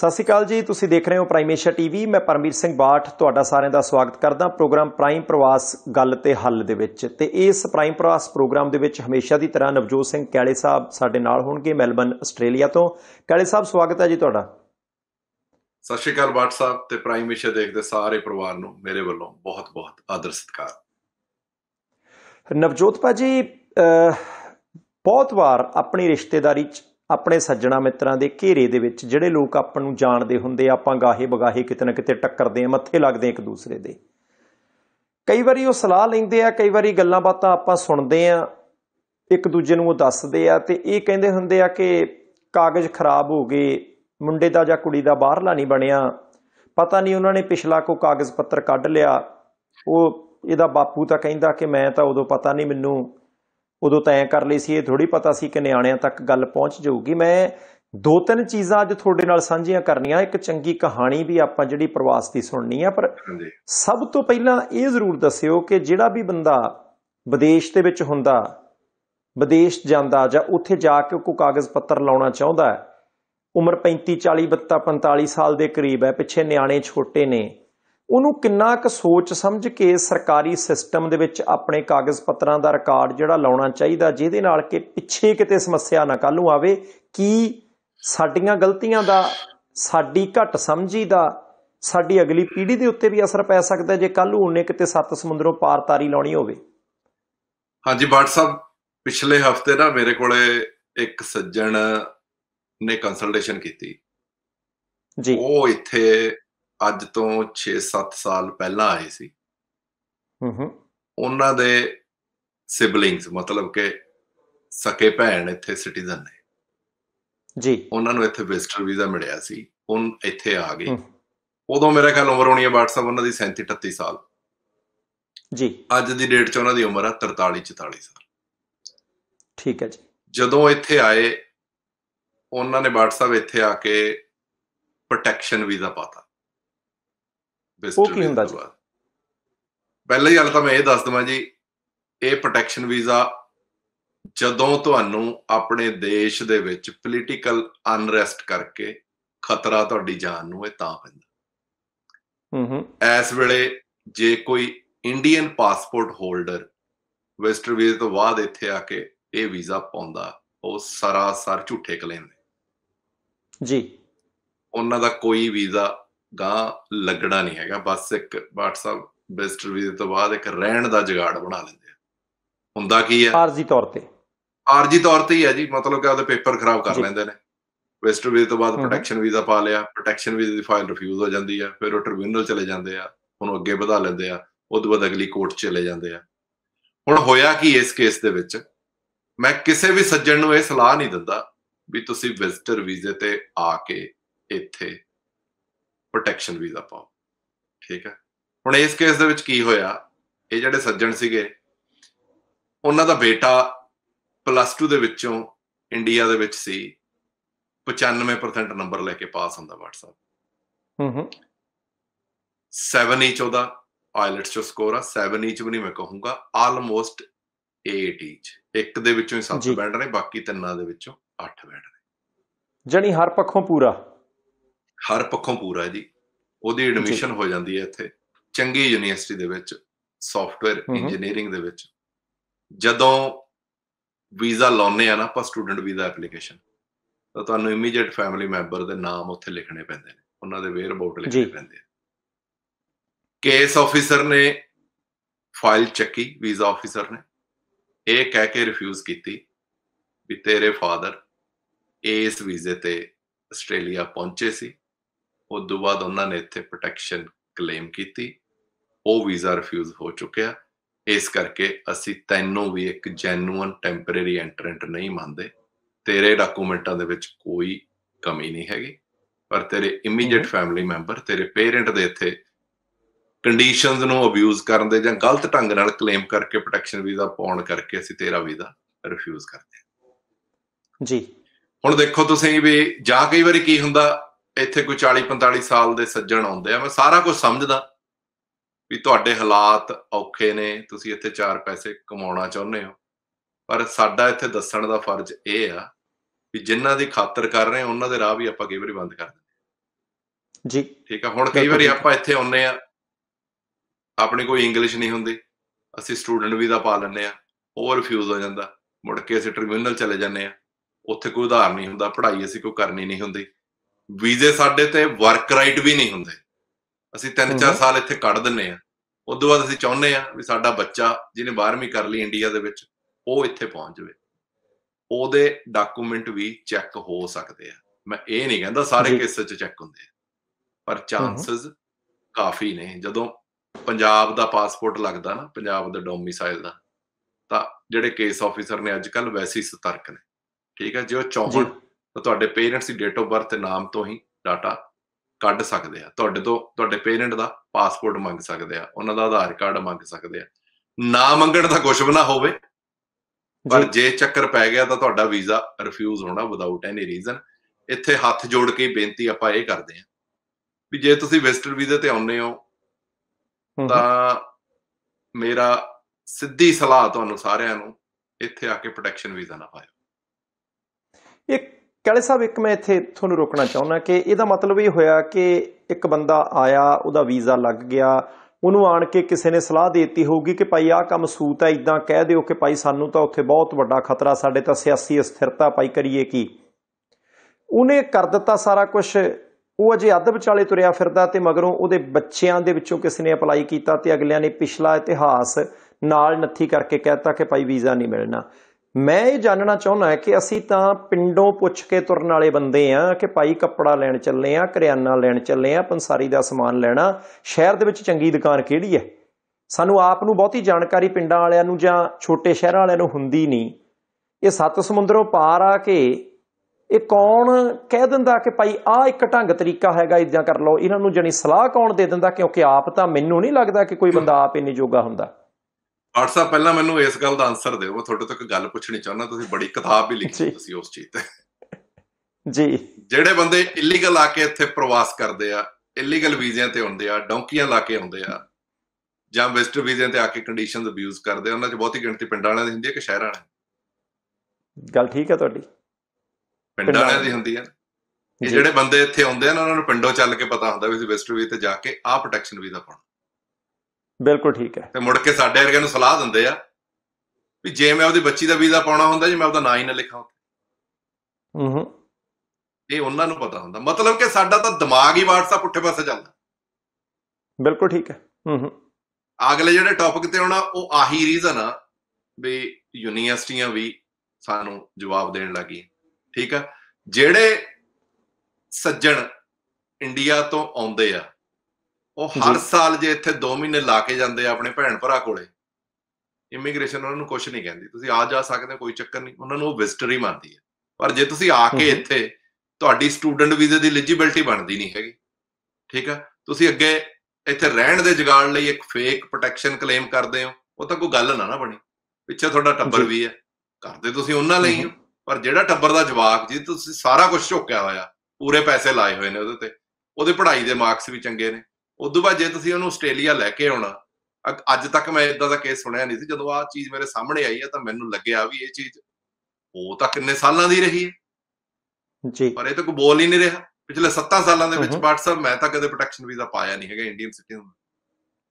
ਸਤਿ ਸ਼੍ਰੀ ਅਕਾਲ ਜੀ ਤੁਸੀਂ ਦੇਖ ਰਹੇ ਹੋ ਪ੍ਰਾਈਮੇਸ਼ਾ ਟੀਵੀ ਮੈਂ ਪਰਮਵੀਰ ਸਿੰਘ ਬਾਠ ਤੁਹਾਡਾ ਸਾਰਿਆਂ ਦਾ ਸਵਾਗਤ ਕਰਦਾ ਪ੍ਰੋਗਰਾਮ ਪ੍ਰਾਈਮ ਪ੍ਰਵਾਸ ਗੱਲ ਤੇ ਹੱਲ ਦੇ ਵਿੱਚ ਤੇ ਇਸ ਪ੍ਰਾਈਮ ਪ੍ਰਵਾਸ ਪ੍ਰੋਗਰਾਮ ਦੇ ਵਿੱਚ ਹਮੇਸ਼ਾ ਦੀ ਤਰ੍ਹਾਂ ਨਵਜੋਤ ਸਿੰਘ ਕੈਲੇ ਸਾਹਿਬ ਸਾਡੇ ਨਾਲ ਹੋਣਗੇ ਮੈਲਬਨ ਆਸਟ੍ਰੇਲੀਆ ਤੋਂ ਕੈਲੇ ਸਾਹਿਬ ਸਵਾਗਤ ਹੈ ਜੀ ਤੁਹਾਡਾ ਸਤਿ ਸ਼੍ਰੀ ਅਕਾਲ ਬਾਠ ਸਾਹਿਬ ਤੇ ਪ੍ਰਾਈਮੇਸ਼ਾ ਦੇਖਦੇ ਸਾਰੇ ਪਰਿਵਾਰ ਨੂੰ ਮੇਰੇ ਵੱਲੋਂ ਬਹੁਤ-ਬਹੁਤ ਆਦਰ ਸਤਿਕਾਰ ਨਵਜੋਤ ਭਾਜੀ ਬਹੁਤ ਵਾਰ ਆਪਣੀ ਰਿਸ਼ਤੇਦਾਰੀ 'ਚ ਆਪਣੇ ਸੱਜਣਾ ਮਿੱਤਰਾਂ ਦੇ ਘੇਰੇ ਦੇ ਵਿੱਚ ਜਿਹੜੇ ਲੋਕ ਆਪਾਂ ਨੂੰ ਜਾਣਦੇ ਹੁੰਦੇ ਆਪਾਂ ਗਾਹੇ ਬਗਾਹੇ ਕਿਤੇ ਨਾ ਕਿਤੇ ਟੱਕਰਦੇ ਆ ਮੱਥੇ ਲੱਗਦੇ ਇੱਕ ਦੂਸਰੇ ਦੇ ਕਈ ਵਾਰੀ ਉਹ ਸਲਾਹ ਲੈਂਦੇ ਆ ਕਈ ਵਾਰੀ ਗੱਲਾਂ ਬਾਤਾਂ ਆਪਾਂ ਸੁਣਦੇ ਆ ਇੱਕ ਦੂਜੇ ਨੂੰ ਉਹ ਦੱਸਦੇ ਆ ਤੇ ਇਹ ਕਹਿੰਦੇ ਹੁੰਦੇ ਆ ਕਿ ਕਾਗਜ਼ ਖਰਾਬ ਹੋ ਗਏ ਮੁੰਡੇ ਦਾ ਜਾਂ ਕੁੜੀ ਦਾ ਬਾਹਰਲਾ ਨਹੀਂ ਬਣਿਆ ਪਤਾ ਨਹੀਂ ਉਹਨਾਂ ਨੇ ਪਿਛਲਾ ਕੋ ਕਾਗਜ਼ ਪੱਤਰ ਕੱਢ ਲਿਆ ਉਹ ਇਹਦਾ ਬਾਪੂ ਤਾਂ ਕਹਿੰਦਾ ਕਿ ਮੈਂ ਤਾਂ ਉਦੋਂ ਪਤਾ ਨਹੀਂ ਮੈਨੂੰ ਉਦੋਂ ਤਾਂ ਐ ਕਰ ਲਈ ਸੀ ਇਹ ਥੋੜੀ ਪਤਾ ਸੀ ਕਿ ਨਿਆਣਿਆਂ ਤੱਕ ਗੱਲ ਪਹੁੰਚ ਜਾਊਗੀ ਮੈਂ ਦੋ ਤਿੰਨ ਚੀਜ਼ਾਂ ਅੱਜ ਤੁਹਾਡੇ ਨਾਲ ਸਾਂਝੀਆਂ ਕਰਨੀਆਂ ਇੱਕ ਚੰਗੀ ਕਹਾਣੀ ਵੀ ਆਪਾਂ ਜਿਹੜੀ ਪ੍ਰਵਾਸ ਦੀ ਸੁਣਨੀ ਆ ਪਰ ਸਭ ਤੋਂ ਪਹਿਲਾਂ ਇਹ ਜ਼ਰੂਰ ਦੱਸਿਓ ਕਿ ਜਿਹੜਾ ਵੀ ਬੰਦਾ ਵਿਦੇਸ਼ ਦੇ ਵਿੱਚ ਹੁੰਦਾ ਵਿਦੇਸ਼ ਜਾਂਦਾ ਜਾਂ ਉੱਥੇ ਜਾ ਕੇ ਕੋਈ ਕਾਗਜ਼ ਪੱਤਰ ਲਾਉਣਾ ਚਾਹੁੰਦਾ ਹੈ ਉਮਰ 35 40 ਬੱਤਾ 45 ਸਾਲ ਦੇ ਕਰੀਬ ਹੈ ਪਿੱਛੇ ਨਿਆਣੇ ਛੋਟੇ ਨੇ ਉਹਨੂੰ ਕਿੰਨਾ ਕੁ ਸੋਚ ਸਮਝ ਕੇ ਸਰਕਾਰੀ ਸਿਸਟਮ ਦੇ ਵਿੱਚ ਆਪਣੇ ਕਾਗਜ਼ ਪੱਤਰਾਂ ਦਾ ਰਿਕਾਰਡ ਜਿਹੜਾ ਲਾਉਣਾ ਚਾਹੀਦਾ ਜਿਹਦੇ ਨਾਲ ਕਿ ਪਿੱਛੇ ਕਿਤੇ ਸਮੱਸਿਆ ਨਾ ਕੱਲ ਨੂੰ ਆਵੇ ਕੀ ਸਾਡੀਆਂ ਗਲਤੀਆਂ ਦਾ ਸਾਡੀ ਘੱਟ ਸਮਝੀ ਦਾ ਸਾਡੀ ਅਗਲੀ ਪੀੜ੍ਹੀ ਦੇ ਉੱਤੇ ਵੀ ਅਸਰ ਪੈ ਸਕਦਾ ਜੇ ਕੱਲ ਨੂੰ ਉਹਨੇ ਕਿਤੇ ਸੱਤ ਸਮੁੰਦਰੋਂ ਪਾਰ ਤਾਰੀ ਲਾਉਣੀ ਹੋਵੇ ਹਾਂਜੀ ਬਾਟ ਸਾਹਿਬ ਪਿਛਲੇ ਹਫਤੇ ਨਾ ਮੇਰੇ ਕੋਲੇ ਇੱਕ ਸੱਜਣ ਨੇ ਕੰਸਲਟੇਸ਼ਨ ਕੀਤੀ ਜੀ ਉਹ ਇੱਥੇ ਅੱਜ ਤੋਂ 6-7 ਸਾਲ ਪਹਿਲਾਂ ਆਏ ਸੀ ਹੂੰ ਹੂੰ ਉਹਨਾਂ ਦੇ ਸਿਬਲਿੰਗਸ ਮਤਲਬ ਕਿ ਸਕੇ ਭੈਣ ਇੱਥੇ ਸਿਟੀਜ਼ਨ ਨੇ ਜੀ ਉਹਨਾਂ ਨੂੰ ਇੱਥੇ ਵਿਜ਼ਟਰ ਵੀਜ਼ਾ ਮਿਲਿਆ ਸੀ ਉਹ ਇੱਥੇ ਆ ਗਏ ਉਦੋਂ ਮੇਰੇ ਖਿਆਲ ਉਮਰ ਹੋਣੀ ਹੈ WhatsApp ਉਹਨਾਂ ਦੀ 37 38 ਸਾਲ ਜੀ ਅੱਜ ਦੀ ਡੇਟ 'ਚ ਉਹਨਾਂ ਦੀ ਉਮਰ ਆ 43 44 ਸਾਲ ਠੀਕ ਹੈ ਜੀ ਜਦੋਂ ਇੱਥੇ ਆਏ ਉਹਨਾਂ ਨੇ WhatsApp ਇੱਥੇ ਆ ਕੇ ਪ੍ਰੋਟੈਕਸ਼ਨ ਵੀਜ਼ਾ ਪਾਤਾ ਉਹ ਕੀ ਹੁੰਦਾ ਜੀ ਪਹਿਲਾਂ ਹੀ ਹਾਲ ਤਾਂ ਮੈਂ ਇਹ ਦੱਸ ਦਵਾਂ ਜੀ ਇਹ ਪ੍ਰੋਟੈਕਸ਼ਨ ਵੀਜ਼ਾ ਜਦੋਂ ਤੁਹਾਨੂੰ ਆਪਣੇ ਦੇਸ਼ ਦੇ ਵਿੱਚ ਪੋਲੀਟੀਕਲ ਅਨਰੈਸਟ ਕਰਕੇ ਖਤਰਾ ਤੁਹਾਡੀ ਜਾਨ ਨੂੰ ਇਹ ਤਾਂ ਪੈਂਦਾ ਹੂੰ ਹੂੰ ਇਸ ਵੇਲੇ ਜੇ ਕੋਈ ਇੰਡੀਅਨ ਪਾਸਪੋਰਟ ਹੋਲਡਰ ਵੈਸਟਰ ਵੀਜ਼ੇ ਤੋਂ ਬਾਅਦ ਇੱਥੇ ਆ ਕੇ ਇਹ ਵੀਜ਼ਾ ਪਾਉਂਦਾ ਉਹ ਸਰਾਸਰ ਝੂਠੇ ਕਲੇਮ ਨੇ ਜੀ ਉਹਨਾਂ ਦਾ ਕੋਈ ਵੀਜ਼ਾ ਗਾ ਲੱਗਣਾ ਨਹੀਂ ਹੈਗਾ ਬਸ ਇੱਕ WhatsApp ਬੈਸਟ ਵੀਜ਼ੇ ਤੋਂ ਬਾਅਦ ਇੱਕ ਰਹਿਣ ਦਾ ਜਗਾੜ ਬਣਾ ਲੈਂਦੇ ਹੁੰਦਾ ਕੀ ਹੈ ਆਰਜੀ ਤੌਰ ਤੇ ਆਰਜੀ ਤੌਰ ਤੇ ਹੀ ਹੈ ਜੀ ਮਤਲਬ ਕਿ ਉਹਦੇ ਪੇਪਰ ਖਰਾਬ ਕਰ ਲੈਂਦੇ ਨੇ ਵੈਸਟ ਵੀਜ਼ੇ ਤੋਂ ਬਾਅਦ ਪ੍ਰੋਟੈਕਸ਼ਨ ਵੀਜ਼ਾ ਪਾ ਲਿਆ ਪ੍ਰੋਟੈਕਸ਼ਨ ਵੀਜ਼ੇ ਦੀ ਫਾਈਲ ਰਿਫਿਊਜ਼ ਹੋ ਜਾਂਦੀ ਆ ਫਿਰ ਉਹ ਟ੍ਰਿਬਿਊਨਲ ਚਲੇ ਜਾਂਦੇ ਆ ਉਹਨੂੰ ਅੱਗੇ ਵਧਾ ਲੈਂਦੇ ਆ ਉਹਦੇ ਬਾਅਦ ਅਗਲੀ ਕੋਰਟ ਚਲੇ ਜਾਂਦੇ ਆ ਹੁਣ ਹੋਇਆ ਕੀ ਇਸ ਕੇਸ ਦੇ ਵਿੱਚ ਮੈਂ ਕਿਸੇ ਵੀ ਸੱਜਣ ਨੂੰ ਇਹ ਸਲਾਹ ਨਹੀਂ ਦਿੰਦਾ ਵੀ ਤੁਸੀਂ ਵਿਜ਼ਟਰ ਵੀਜ਼ੇ ਤੇ ਆ ਕੇ ਇੱਥੇ ਪ੍ਰੋਟੈਕਸ਼ਨ ਵੀਜ਼ਾ ਪਾਓ ਠੀਕ ਹੈ ਹੁਣ ਇਸ ਕੇਸ ਦੇ ਵਿੱਚ ਕੀ ਹੋਇਆ ਇਹ ਜਿਹੜੇ ਸੱਜਣ ਸੀਗੇ ਉਹਨਾਂ ਦਾ ਬੇਟਾ ਪਲੱਸ 2 ਦੇ ਵਿੱਚੋਂ ਇੰਡੀਆ ਦੇ ਵਿੱਚ ਸੀ 95% ਨੰਬਰ ਲੈ ਕੇ ਪਾਸ ਹੁੰਦਾ WhatsApp ਹੂੰ ਹੂੰ 7 ਈਚ ਉਹਦਾ ਆਇਲਟਸ ਚੋ ਸਕੋਰ ਆ 7 ਈਚ ਵੀ ਨਹੀਂ ਮੈਂ ਕਹੂੰਗਾ ਆਲਮੋਸਟ 8 ਈਚ ਇੱਕ ਦੇ ਵਿੱਚੋਂ ਹੀ 7 ਬੈਂਡ ਨੇ ਬਾਕੀ ਤਿੰਨਾਂ ਦੇ ਵਿੱਚੋਂ 8 ਬੈਂਡ ਨੇ ਜਣੀ ਹਰ ਪੱਖੋਂ ਪੂਰਾ ਹਰ ਪੱਖੋਂ ਪੂਰਾ ਜੀ ਉਹਦੀ ਐਡਮਿਸ਼ਨ ਹੋ ਜਾਂਦੀ ਹੈ ਇੱਥੇ ਚੰਗੀ ਯੂਨੀਵਰਸਿਟੀ ਦੇ ਵਿੱਚ ਸੌਫਟਵੇਅਰ ਇੰਜੀਨੀਅਰਿੰਗ ਦੇ ਵਿੱਚ ਜਦੋਂ ਵੀਜ਼ਾ ਲਾਉਨੇ ਆ ਨਾ ਆਪਾਂ ਸਟੂਡੈਂਟ ਵੀਜ਼ਾ ਐਪਲੀਕੇਸ਼ਨ ਤਾਂ ਤੁਹਾਨੂੰ ਇਮੀਡੀਏਟ ਫੈਮਿਲੀ ਮੈਂਬਰ ਦੇ ਨਾਮ ਉੱਥੇ ਲਿਖਣੇ ਪੈਂਦੇ ਨੇ ਉਹਨਾਂ ਦੇ ਵੇਅਰ ਅਬਾਊਟ ਲਿਖਣੇ ਪੈਂਦੇ ਆ ਕੇਸ ਆਫੀਸਰ ਨੇ ਫਾਈਲ ਚੱਕੀ ਵੀਜ਼ਾ ਆਫੀਸਰ ਨੇ ਇਹ ਕਹਿ ਕੇ ਰਿਫਿਊਜ਼ ਕੀਤੀ ਵੀ ਤੇਰੇ ਫਾਦਰ ਇਸ ਵੀਜ਼ੇ ਤੇ ਆਸਟ੍ਰੇਲੀਆ ਪਹੁੰਚੇ ਸੀ ਉਸ ਤੋਂ ਬਾਅਦ ਉਹਨਾਂ ਨੇ ਇੱਥੇ ਪ੍ਰੋਟੈਕਸ਼ਨ ਕਲੇਮ ਕੀਤੀ ਉਹ ਵੀਜ਼ਾ ਰਿਫਿਊਜ਼ ਹੋ ਚੁੱਕਿਆ ਇਸ ਕਰਕੇ ਅਸੀਂ ਤੈਨੂੰ ਵੀ ਇੱਕ ਜੈਨੂਅਨ ਟੈਂਪਰੇਰੀ ਐਂਟਰੈਂਟ ਨਹੀਂ ਮੰਨਦੇ ਤੇਰੇ ਡਾਕੂਮੈਂਟਾਂ ਦੇ ਵਿੱਚ ਕੋਈ ਕਮੀ ਨਹੀਂ ਹੈਗੀ ਪਰ ਤੇਰੇ ਇਮੀਡੀਏਟ ਫੈਮਿਲੀ ਮੈਂਬਰ ਤੇਰੇ ਪੇਰੈਂਟ ਦੇ ਇੱਥੇ ਕੰਡੀਸ਼ਨਸ ਨੂੰ ਅਬਿਊਜ਼ ਕਰਨ ਦੇ ਜਾਂ ਗਲਤ ਢੰਗ ਨਾਲ ਕਲੇਮ ਕਰਕੇ ਪ੍ਰੋਟੈਕਸ਼ਨ ਵੀਜ਼ਾ ਪਾਉਣ ਕਰਕੇ ਅਸੀਂ ਤੇਰਾ ਵੀਜ਼ਾ ਰਿਫਿਊਜ਼ ਕਰਦੇ ਹਾਂ ਜੀ ਹੁਣ ਦੇਖੋ ਤੁਸੀਂ ਵੀ ਜਾਂ ਕਈ ਵਾਰੀ ਕੀ ਹੁੰਦਾ ਇੱਥੇ ਕੋਈ 40 45 ਸਾਲ ਦੇ ਸੱਜਣ ਆਉਂਦੇ ਆ ਮੈਂ ਸਾਰਾ ਕੁਝ ਸਮਝਦਾ ਵੀ ਤੁਹਾਡੇ ਹਾਲਾਤ ਔਖੇ ਨੇ ਤੁਸੀਂ ਇੱਥੇ ਚਾਰ ਪੈਸੇ ਕਮਾਉਣਾ ਚਾਹੁੰਦੇ ਹੋ ਪਰ ਸਾਡਾ ਇੱਥੇ ਦੱਸਣ ਦਾ ਫਰਜ਼ ਇਹ ਆ ਵੀ ਜਿਨ੍ਹਾਂ ਦੀ ਖਾਤਰ ਕਰ ਰਹੇ ਉਹਨਾਂ ਦੇ ਰਾਹ ਵੀ ਆਪਾਂ ਕਈ ਵਾਰੀ ਬੰਦ ਕਰ ਦਿੰਦੇ ਜੀ ਠੀਕ ਆ ਹੁਣ ਕਈ ਵਾਰੀ ਆਪਾਂ ਇੱਥੇ ਆਉਂਦੇ ਆ ਆਪਣੇ ਕੋਈ ਇੰਗਲਿਸ਼ ਨਹੀਂ ਹੁੰਦੀ ਅਸੀਂ ਸਟੂਡੈਂਟ ਵੀ ਦਾ ਪਾ ਲੈਂਦੇ ਆ ਉਹ ਰਿਫਿਊਜ਼ ਹੋ ਜਾਂਦਾ ਮੁੜ ਕੇ ਅਸੀਂ ਟ੍ਰਿਬਿਊਨਲ ਚਲੇ ਜਾਂਦੇ ਆ ਉੱਥੇ ਕੋਈ ਉਧਾਰ ਨਹੀਂ ਹੁੰਦਾ ਪੜ੍ਹਾਈ ਅਸੀਂ ਕੋਈ ਕਰਨੀ ਨਹੀਂ ਹੁੰਦੀ ਵੀਜ਼ੇ ਸਾਡੇ ਤੇ ਵਰਕ ਰਾਈਟ ਵੀ ਨਹੀਂ ਹੁੰਦੇ ਅਸੀਂ 3-4 ਸਾਲ ਇੱਥੇ ਕੱਢ ਦਿੰਨੇ ਆ ਉਦੋਂ ਬਾਅਦ ਅਸੀਂ ਚਾਹੁੰਦੇ ਆ ਵੀ ਸਾਡਾ ਬੱਚਾ ਜਿਹਨੇ 12ਵੀਂ ਕਰ ਲਈ ਇੰਡੀਆ ਦੇ ਵਿੱਚ ਉਹ ਇੱਥੇ ਪਹੁੰਚ ਜਾਵੇ ਉਹਦੇ ਡਾਕੂਮੈਂਟ ਵੀ ਚੈੱਕ ਹੋ ਸਕਦੇ ਆ ਮੈਂ ਇਹ ਨਹੀਂ ਕਹਿੰਦਾ ਸਾਰੇ ਕੇਸ 'ਚ ਚੈੱਕ ਹੁੰਦੇ ਆ ਪਰ ਚਾਂਸਸ ਕਾਫੀ ਨੇ ਜਦੋਂ ਪੰਜਾਬ ਦਾ ਪਾਸਪੋਰਟ ਲੱਗਦਾ ਨਾ ਪੰਜਾਬ ਦਾ ਡੋਮਿਸਾਈਲ ਦਾ ਤਾਂ ਜਿਹੜੇ ਕੇਸ ਆਫੀਸਰ ਨੇ ਅੱਜ ਕੱਲ ਵੈਸੀ ਸਤਰਕ ਨੇ ਠੀਕ ਹੈ ਜੇ ਉਹ 64 ਤਾਂ ਤੁਹਾਡੇ ਪੇਰੈਂਟਸ ਦੀ ਡੇਟ ਆਫ ਬਰਥ ਤੇ ਨਾਮ ਤੋਂ ਹੀ ਡਾਟਾ ਕੱਢ ਸਕਦੇ ਆ ਤੁਹਾਡੇ ਤੋਂ ਤੁਹਾਡੇ ਪੇਰੈਂਟ ਦਾ ਪਾਸਪੋਰਟ ਮੰਗ ਸਕਦੇ ਆ ਉਹਨਾਂ ਦਾ ਆਧਾਰ ਕਾਰਡ ਮੰਗ ਸਕਦੇ ਆ ਨਾ ਮੰਗਣ ਦਾ ਕੁਝ ਵੀ ਨਾ ਹੋਵੇ ਪਰ ਜੇ ਚੱਕਰ ਪੈ ਗਿਆ ਤਾਂ ਤੁਹਾਡਾ ਵੀਜ਼ਾ ਰਿਫਿਊਜ਼ ਹੋਣਾ ਵਿਦਆਊਟ ਐਨੀ ਰੀਜ਼ਨ ਇੱਥੇ ਹੱਥ ਜੋੜ ਕੇ ਬੇਨਤੀ ਆਪਾਂ ਇਹ ਕਰਦੇ ਆ ਵੀ ਜੇ ਤੁਸੀਂ ਵਿਜ਼ਟਰ ਵੀਜ਼ੇ ਤੇ ਆਉਨੇ ਹੋ ਤਾਂ ਮੇਰਾ ਸਿੱਧੀ ਸਲਾਹ ਤੁਹਾਨੂੰ ਸਾਰਿਆਂ ਨੂੰ ਇੱਥੇ ਆ ਕੇ ਪ੍ਰੋਟੈਕਸ਼ਨ ਵੀਜ਼ਾ ਨਾ ਪਾਇਓ ਇੱਕ ਕਾਲੇ ਸਾਹਿਬ ਇੱਕ ਮੈਂ ਇੱਥੇ ਤੁਹਾਨੂੰ ਰੋਕਣਾ ਚਾਹੁੰਦਾ ਕਿ ਇਹਦਾ ਮਤਲਬ ਇਹ ਹੋਇਆ ਕਿ ਇੱਕ ਬੰਦਾ ਆਇਆ ਉਹਦਾ ਵੀਜ਼ਾ ਲੱਗ ਗਿਆ ਉਹਨੂੰ ਆਣ ਕੇ ਕਿਸੇ ਨੇ ਸਲਾਹ ਦਿੱਤੀ ਹੋਊਗੀ ਕਿ ਭਾਈ ਆਹ ਕੰਮ ਸੂਤ ਹੈ ਇਦਾਂ ਕਹਿ ਦਿਓ ਕਿ ਭਾਈ ਸਾਨੂੰ ਤਾਂ ਉੱਥੇ ਬਹੁਤ ਵੱਡਾ ਖਤਰਾ ਸਾਡੇ ਤਾਂ ਸਿਆਸੀ ਅਸਥਿਰਤਾ ਪਾਈ ਕਰੀਏ ਕੀ ਉਹਨੇ ਕਰ ਦਿੱਤਾ ਸਾਰਾ ਕੁਝ ਉਹ ਅਜੇ ਅੱਧ ਵਿਚਾਲੇ ਤੁਰਿਆ ਫਿਰਦਾ ਤੇ ਮਗਰੋਂ ਉਹਦੇ ਬੱਚਿਆਂ ਦੇ ਵਿੱਚੋਂ ਕਿਸੇ ਨੇ ਅਪਲਾਈ ਕੀਤਾ ਤੇ ਅਗਲਿਆਂ ਨੇ ਪਿਛਲਾ ਇਤਿਹਾਸ ਨਾਲ ਨੱਥੀ ਕਰਕੇ ਕਹਿਤਾ ਕਿ ਭਾਈ ਵੀਜ਼ਾ ਨਹੀਂ ਮਿਲਣਾ ਮੈਂ ਇਹ ਜਾਣਨਾ ਚਾਹੁੰਦਾ ਕਿ ਅਸੀਂ ਤਾਂ ਪਿੰਡੋਂ ਪੁੱਛ ਕੇ ਤੁਰਨ ਵਾਲੇ ਬੰਦੇ ਆ ਕਿ ਭਾਈ ਕੱਪੜਾ ਲੈਣ ਚੱਲੇ ਆ ਕਰਿਆਨਾ ਲੈਣ ਚੱਲੇ ਆ ਪੰਸਾਰੀ ਦਾ ਸਮਾਨ ਲੈਣਾ ਸ਼ਹਿਰ ਦੇ ਵਿੱਚ ਚੰਗੀ ਦੁਕਾਨ ਕਿਹੜੀ ਹੈ ਸਾਨੂੰ ਆਪ ਨੂੰ ਬਹੁਤੀ ਜਾਣਕਾਰੀ ਪਿੰਡਾਂ ਵਾਲਿਆਂ ਨੂੰ ਜਾਂ ਛੋਟੇ ਸ਼ਹਿਰਾਂ ਵਾਲਿਆਂ ਨੂੰ ਹੁੰਦੀ ਨਹੀਂ ਇਹ ਸੱਤ ਸਮੁੰਦਰੋਂ ਪਾਰ ਆ ਕੇ ਇਹ ਕੌਣ ਕਹਿ ਦਿੰਦਾ ਕਿ ਭਾਈ ਆ ਇੱਕ ਢੰਗ ਤਰੀਕਾ ਹੈਗਾ ਇਦਾਂ ਕਰ ਲਓ ਇਹਨਾਂ ਨੂੰ ਜਣੀ ਸਲਾਹ ਕੌਣ ਦੇ ਦਿੰਦਾ ਕਿਉਂਕਿ ਆਪ ਤਾਂ ਮੈਨੂੰ ਨਹੀਂ ਲੱਗਦਾ ਕਿ ਕੋਈ ਬੰਦਾ ਆਪ ਇੰਨੇ ਜੋਗਾ ਹੁੰਦਾ ਪਾਠ ਸਾਹਿਬ ਪਹਿਲਾਂ ਮੈਨੂੰ ਇਸ ਗੱਲ ਦਾ ਆਨਸਰ ਦਿਓ ਮੈਂ ਤੁਹਾਡੇ ਤੋਂ ਇੱਕ ਗੱਲ ਪੁੱਛਣੀ ਚਾਹੁੰਦਾ ਤੁਸੀਂ ਬੜੀ ਕਿਤਾਬ ਵੀ ਲਿਖੀ ਤੁਸੀਂ ਉਸ ਚੀਜ਼ ਤੇ ਜੀ ਜਿਹੜੇ ਬੰਦੇ ਇਲੀਗਲ ਆ ਕੇ ਇੱਥੇ ਪ੍ਰਵਾਸ ਕਰਦੇ ਆ ਇਲੀਗਲ ਵੀਜ਼ਿਆਂ ਤੇ ਹੁੰਦੇ ਆ ਡੌਂਕੀਆਂ ਲਾ ਕੇ ਹੁੰਦੇ ਆ ਜਾਂ ਵਿਜ਼ਟਰ ਵੀਜ਼ਿਆਂ ਤੇ ਆ ਕੇ ਕੰਡੀਸ਼ਨਸ ਅਬਿਊਜ਼ ਕਰਦੇ ਉਹਨਾਂ 'ਚ ਬਹੁਤੀ ਗਿਣਤੀ ਪਿੰਡਾਂ ਵਾਲਿਆਂ ਦੀ ਹੁੰਦੀ ਹੈ ਕਿ ਸ਼ਹਿਰਾਂ ਵਾਲਿਆਂ ਗੱਲ ਠੀਕ ਹੈ ਤੁਹਾਡੀ ਪਿੰਡਾਂ ਵਾਲਿਆਂ ਦੀ ਹੁੰਦੀ ਹੈ ਇਹ ਜਿਹੜੇ ਬੰਦੇ ਇੱਥੇ ਆਉਂਦੇ ਆ ਉਹਨਾਂ ਨੂੰ ਪਿੰਡੋਂ ਚੱਲ ਕੇ ਪਤਾ ਹੁੰਦਾ ਵੀ ਅਸੀਂ ਵਿਜ਼ਟਰ ਵੀਜ਼ ਤੇ ਜਾ ਕੇ ਆ ਪ੍ਰੋਟੈਕਸ਼ਨ ਵੀਜ਼ਾ ਪਾਉਣਾ ਬਿਲਕੁਲ ਠੀਕ ਹੈ ਤੇ ਮੁੜ ਕੇ ਸਾਡੇ ਵਰਗਿਆਂ ਨੂੰ ਸਲਾਹ ਦਿੰਦੇ ਆ ਵੀ ਜੇ ਮੈਂ ਉਹਦੀ ਬੱਚੀ ਦਾ ਵੀਜ਼ਾ ਪਾਉਣਾ ਹੁੰਦਾ ਜੇ ਮੈਂ ਉਹਦਾ ਨਾਂ ਹੀ ਨਾ ਲਿਖਾਂ ਉੱਤੇ ਹੂੰ ਇਹ ਉਹਨਾਂ ਨੂੰ ਪਤਾ ਹੁੰਦਾ ਮਤਲਬ ਕਿ ਸਾਡਾ ਤਾਂ ਦਿਮਾਗ ਹੀ WhatsApp ਉੱਠੇ ਪਾਸੇ ਜਾਂਦਾ ਬਿਲਕੁਲ ਠੀਕ ਹੈ ਹੂੰ ਹੂੰ ਅਗਲੇ ਜਿਹੜੇ ਟੌਪਿਕ ਤੇ ਆਉਣਾ ਉਹ ਆਹੀ ਰੀਜ਼ਨ ਆ ਵੀ ਯੂਨੀਵਰਸਿਟੀਆਂ ਵੀ ਸਾਨੂੰ ਜਵਾਬ ਦੇਣ ਲੱਗੀ ਠੀਕ ਆ ਜਿਹੜੇ ਸੱਜਣ ਇੰਡੀਆ ਤੋਂ ਆਉਂਦੇ ਆ ਉਹ ਹਰ ਸਾਲ ਜੇ ਇੱਥੇ 2 ਮਹੀਨੇ ਲਾ ਕੇ ਜਾਂਦੇ ਆ ਆਪਣੇ ਭੈਣ ਭਰਾ ਕੋਲੇ ਇਮੀਗ੍ਰੇਸ਼ਨ ਉਹਨਾਂ ਨੂੰ ਕੁਝ ਨਹੀਂ ਕਹਿੰਦੀ ਤੁਸੀਂ ਆ ਜਾ ਸਕਦੇ ਕੋਈ ਚੱਕਰ ਨਹੀਂ ਉਹਨਾਂ ਨੂੰ ਉਹ ਵਿਜ਼ਟਰ ਹੀ ਮੰਨਦੀ ਹੈ ਪਰ ਜੇ ਤੁਸੀਂ ਆ ਕੇ ਇੱਥੇ ਤੁਹਾਡੀ ਸਟੂਡੈਂਟ ਵੀਜ਼ੇ ਦੀ ਐਲੀਜੀਬਿਲਟੀ ਬਣਦੀ ਨਹੀਂ ਹੈਗੀ ਠੀਕ ਆ ਤੁਸੀਂ ਅੱਗੇ ਇੱਥੇ ਰਹਿਣ ਦੇ ਜਗਾਲ ਲਈ ਇੱਕ ਫੇਕ ਪ੍ਰੋਟੈਕਸ਼ਨ ਕਲੇਮ ਕਰਦੇ ਹੋ ਉਹ ਤਾਂ ਕੋਈ ਗੱਲ ਨਾ ਨਾ ਬਣੀ ਪਿੱਛੇ ਤੁਹਾਡਾ ਟੱਬਰ ਵੀ ਹੈ ਕਰਦੇ ਤੁਸੀਂ ਉਹਨਾਂ ਲਈ ਪਰ ਜਿਹੜਾ ਟੱਬਰ ਦਾ ਜਵਾਬ ਜੀ ਤੁਸੀਂ ਸਾਰਾ ਕੁਝ ਝੋਕਿਆ ਹੋਇਆ ਪੂਰੇ ਪੈਸੇ ਲਾਏ ਹੋਏ ਨੇ ਉਹਦੇ ਤੇ ਉਹਦੇ ਪੜ੍ਹਾਈ ਦੇ ਮਾਰਕਸ ਵੀ ਚੰਗੇ ਨੇ ਉਦੋਂ ਬਾਅਦ ਜੇ ਤੁਸੀਂ ਉਹਨੂੰ ਆਸਟ੍ਰੇਲੀਆ ਲੈ ਕੇ ਆਉਣਾ ਅੱਜ ਤੱਕ ਮੈਂ ਇਦਾਂ ਦਾ ਕੇਸ ਸੁਣਿਆ ਨਹੀਂ ਸੀ ਜਦੋਂ ਆਹ ਚੀਜ਼ ਮੇਰੇ ਸਾਹਮਣੇ ਆਈ ਹੈ ਤਾਂ ਮੈਨੂੰ ਲੱਗਿਆ ਵੀ ਇਹ ਚੀਜ਼ ਉਹ ਤਾਂ ਕਿੰਨੇ ਸਾਲਾਂ ਦੀ ਰਹੀ ਹੈ ਜੀ ਪਰ ਇਹ ਤਾਂ ਕੋਈ ਬੋਲ ਹੀ ਨਹੀਂ ਰਿਹਾ ਪਿਛਲੇ 7 ਸਾਲਾਂ ਦੇ ਵਿੱਚ ਪਾਟ ਸਾਹਿਬ ਮੈਂ ਤਾਂ ਕਦੇ ਪ੍ਰੋਟੈਕਸ਼ਨ ਵੀਜ਼ਾ ਪਾਇਆ ਨਹੀਂ ਹੈਗਾ ਇੰਡੀਅਨ ਸਿਟੀਜ਼ਨ ਨੂੰ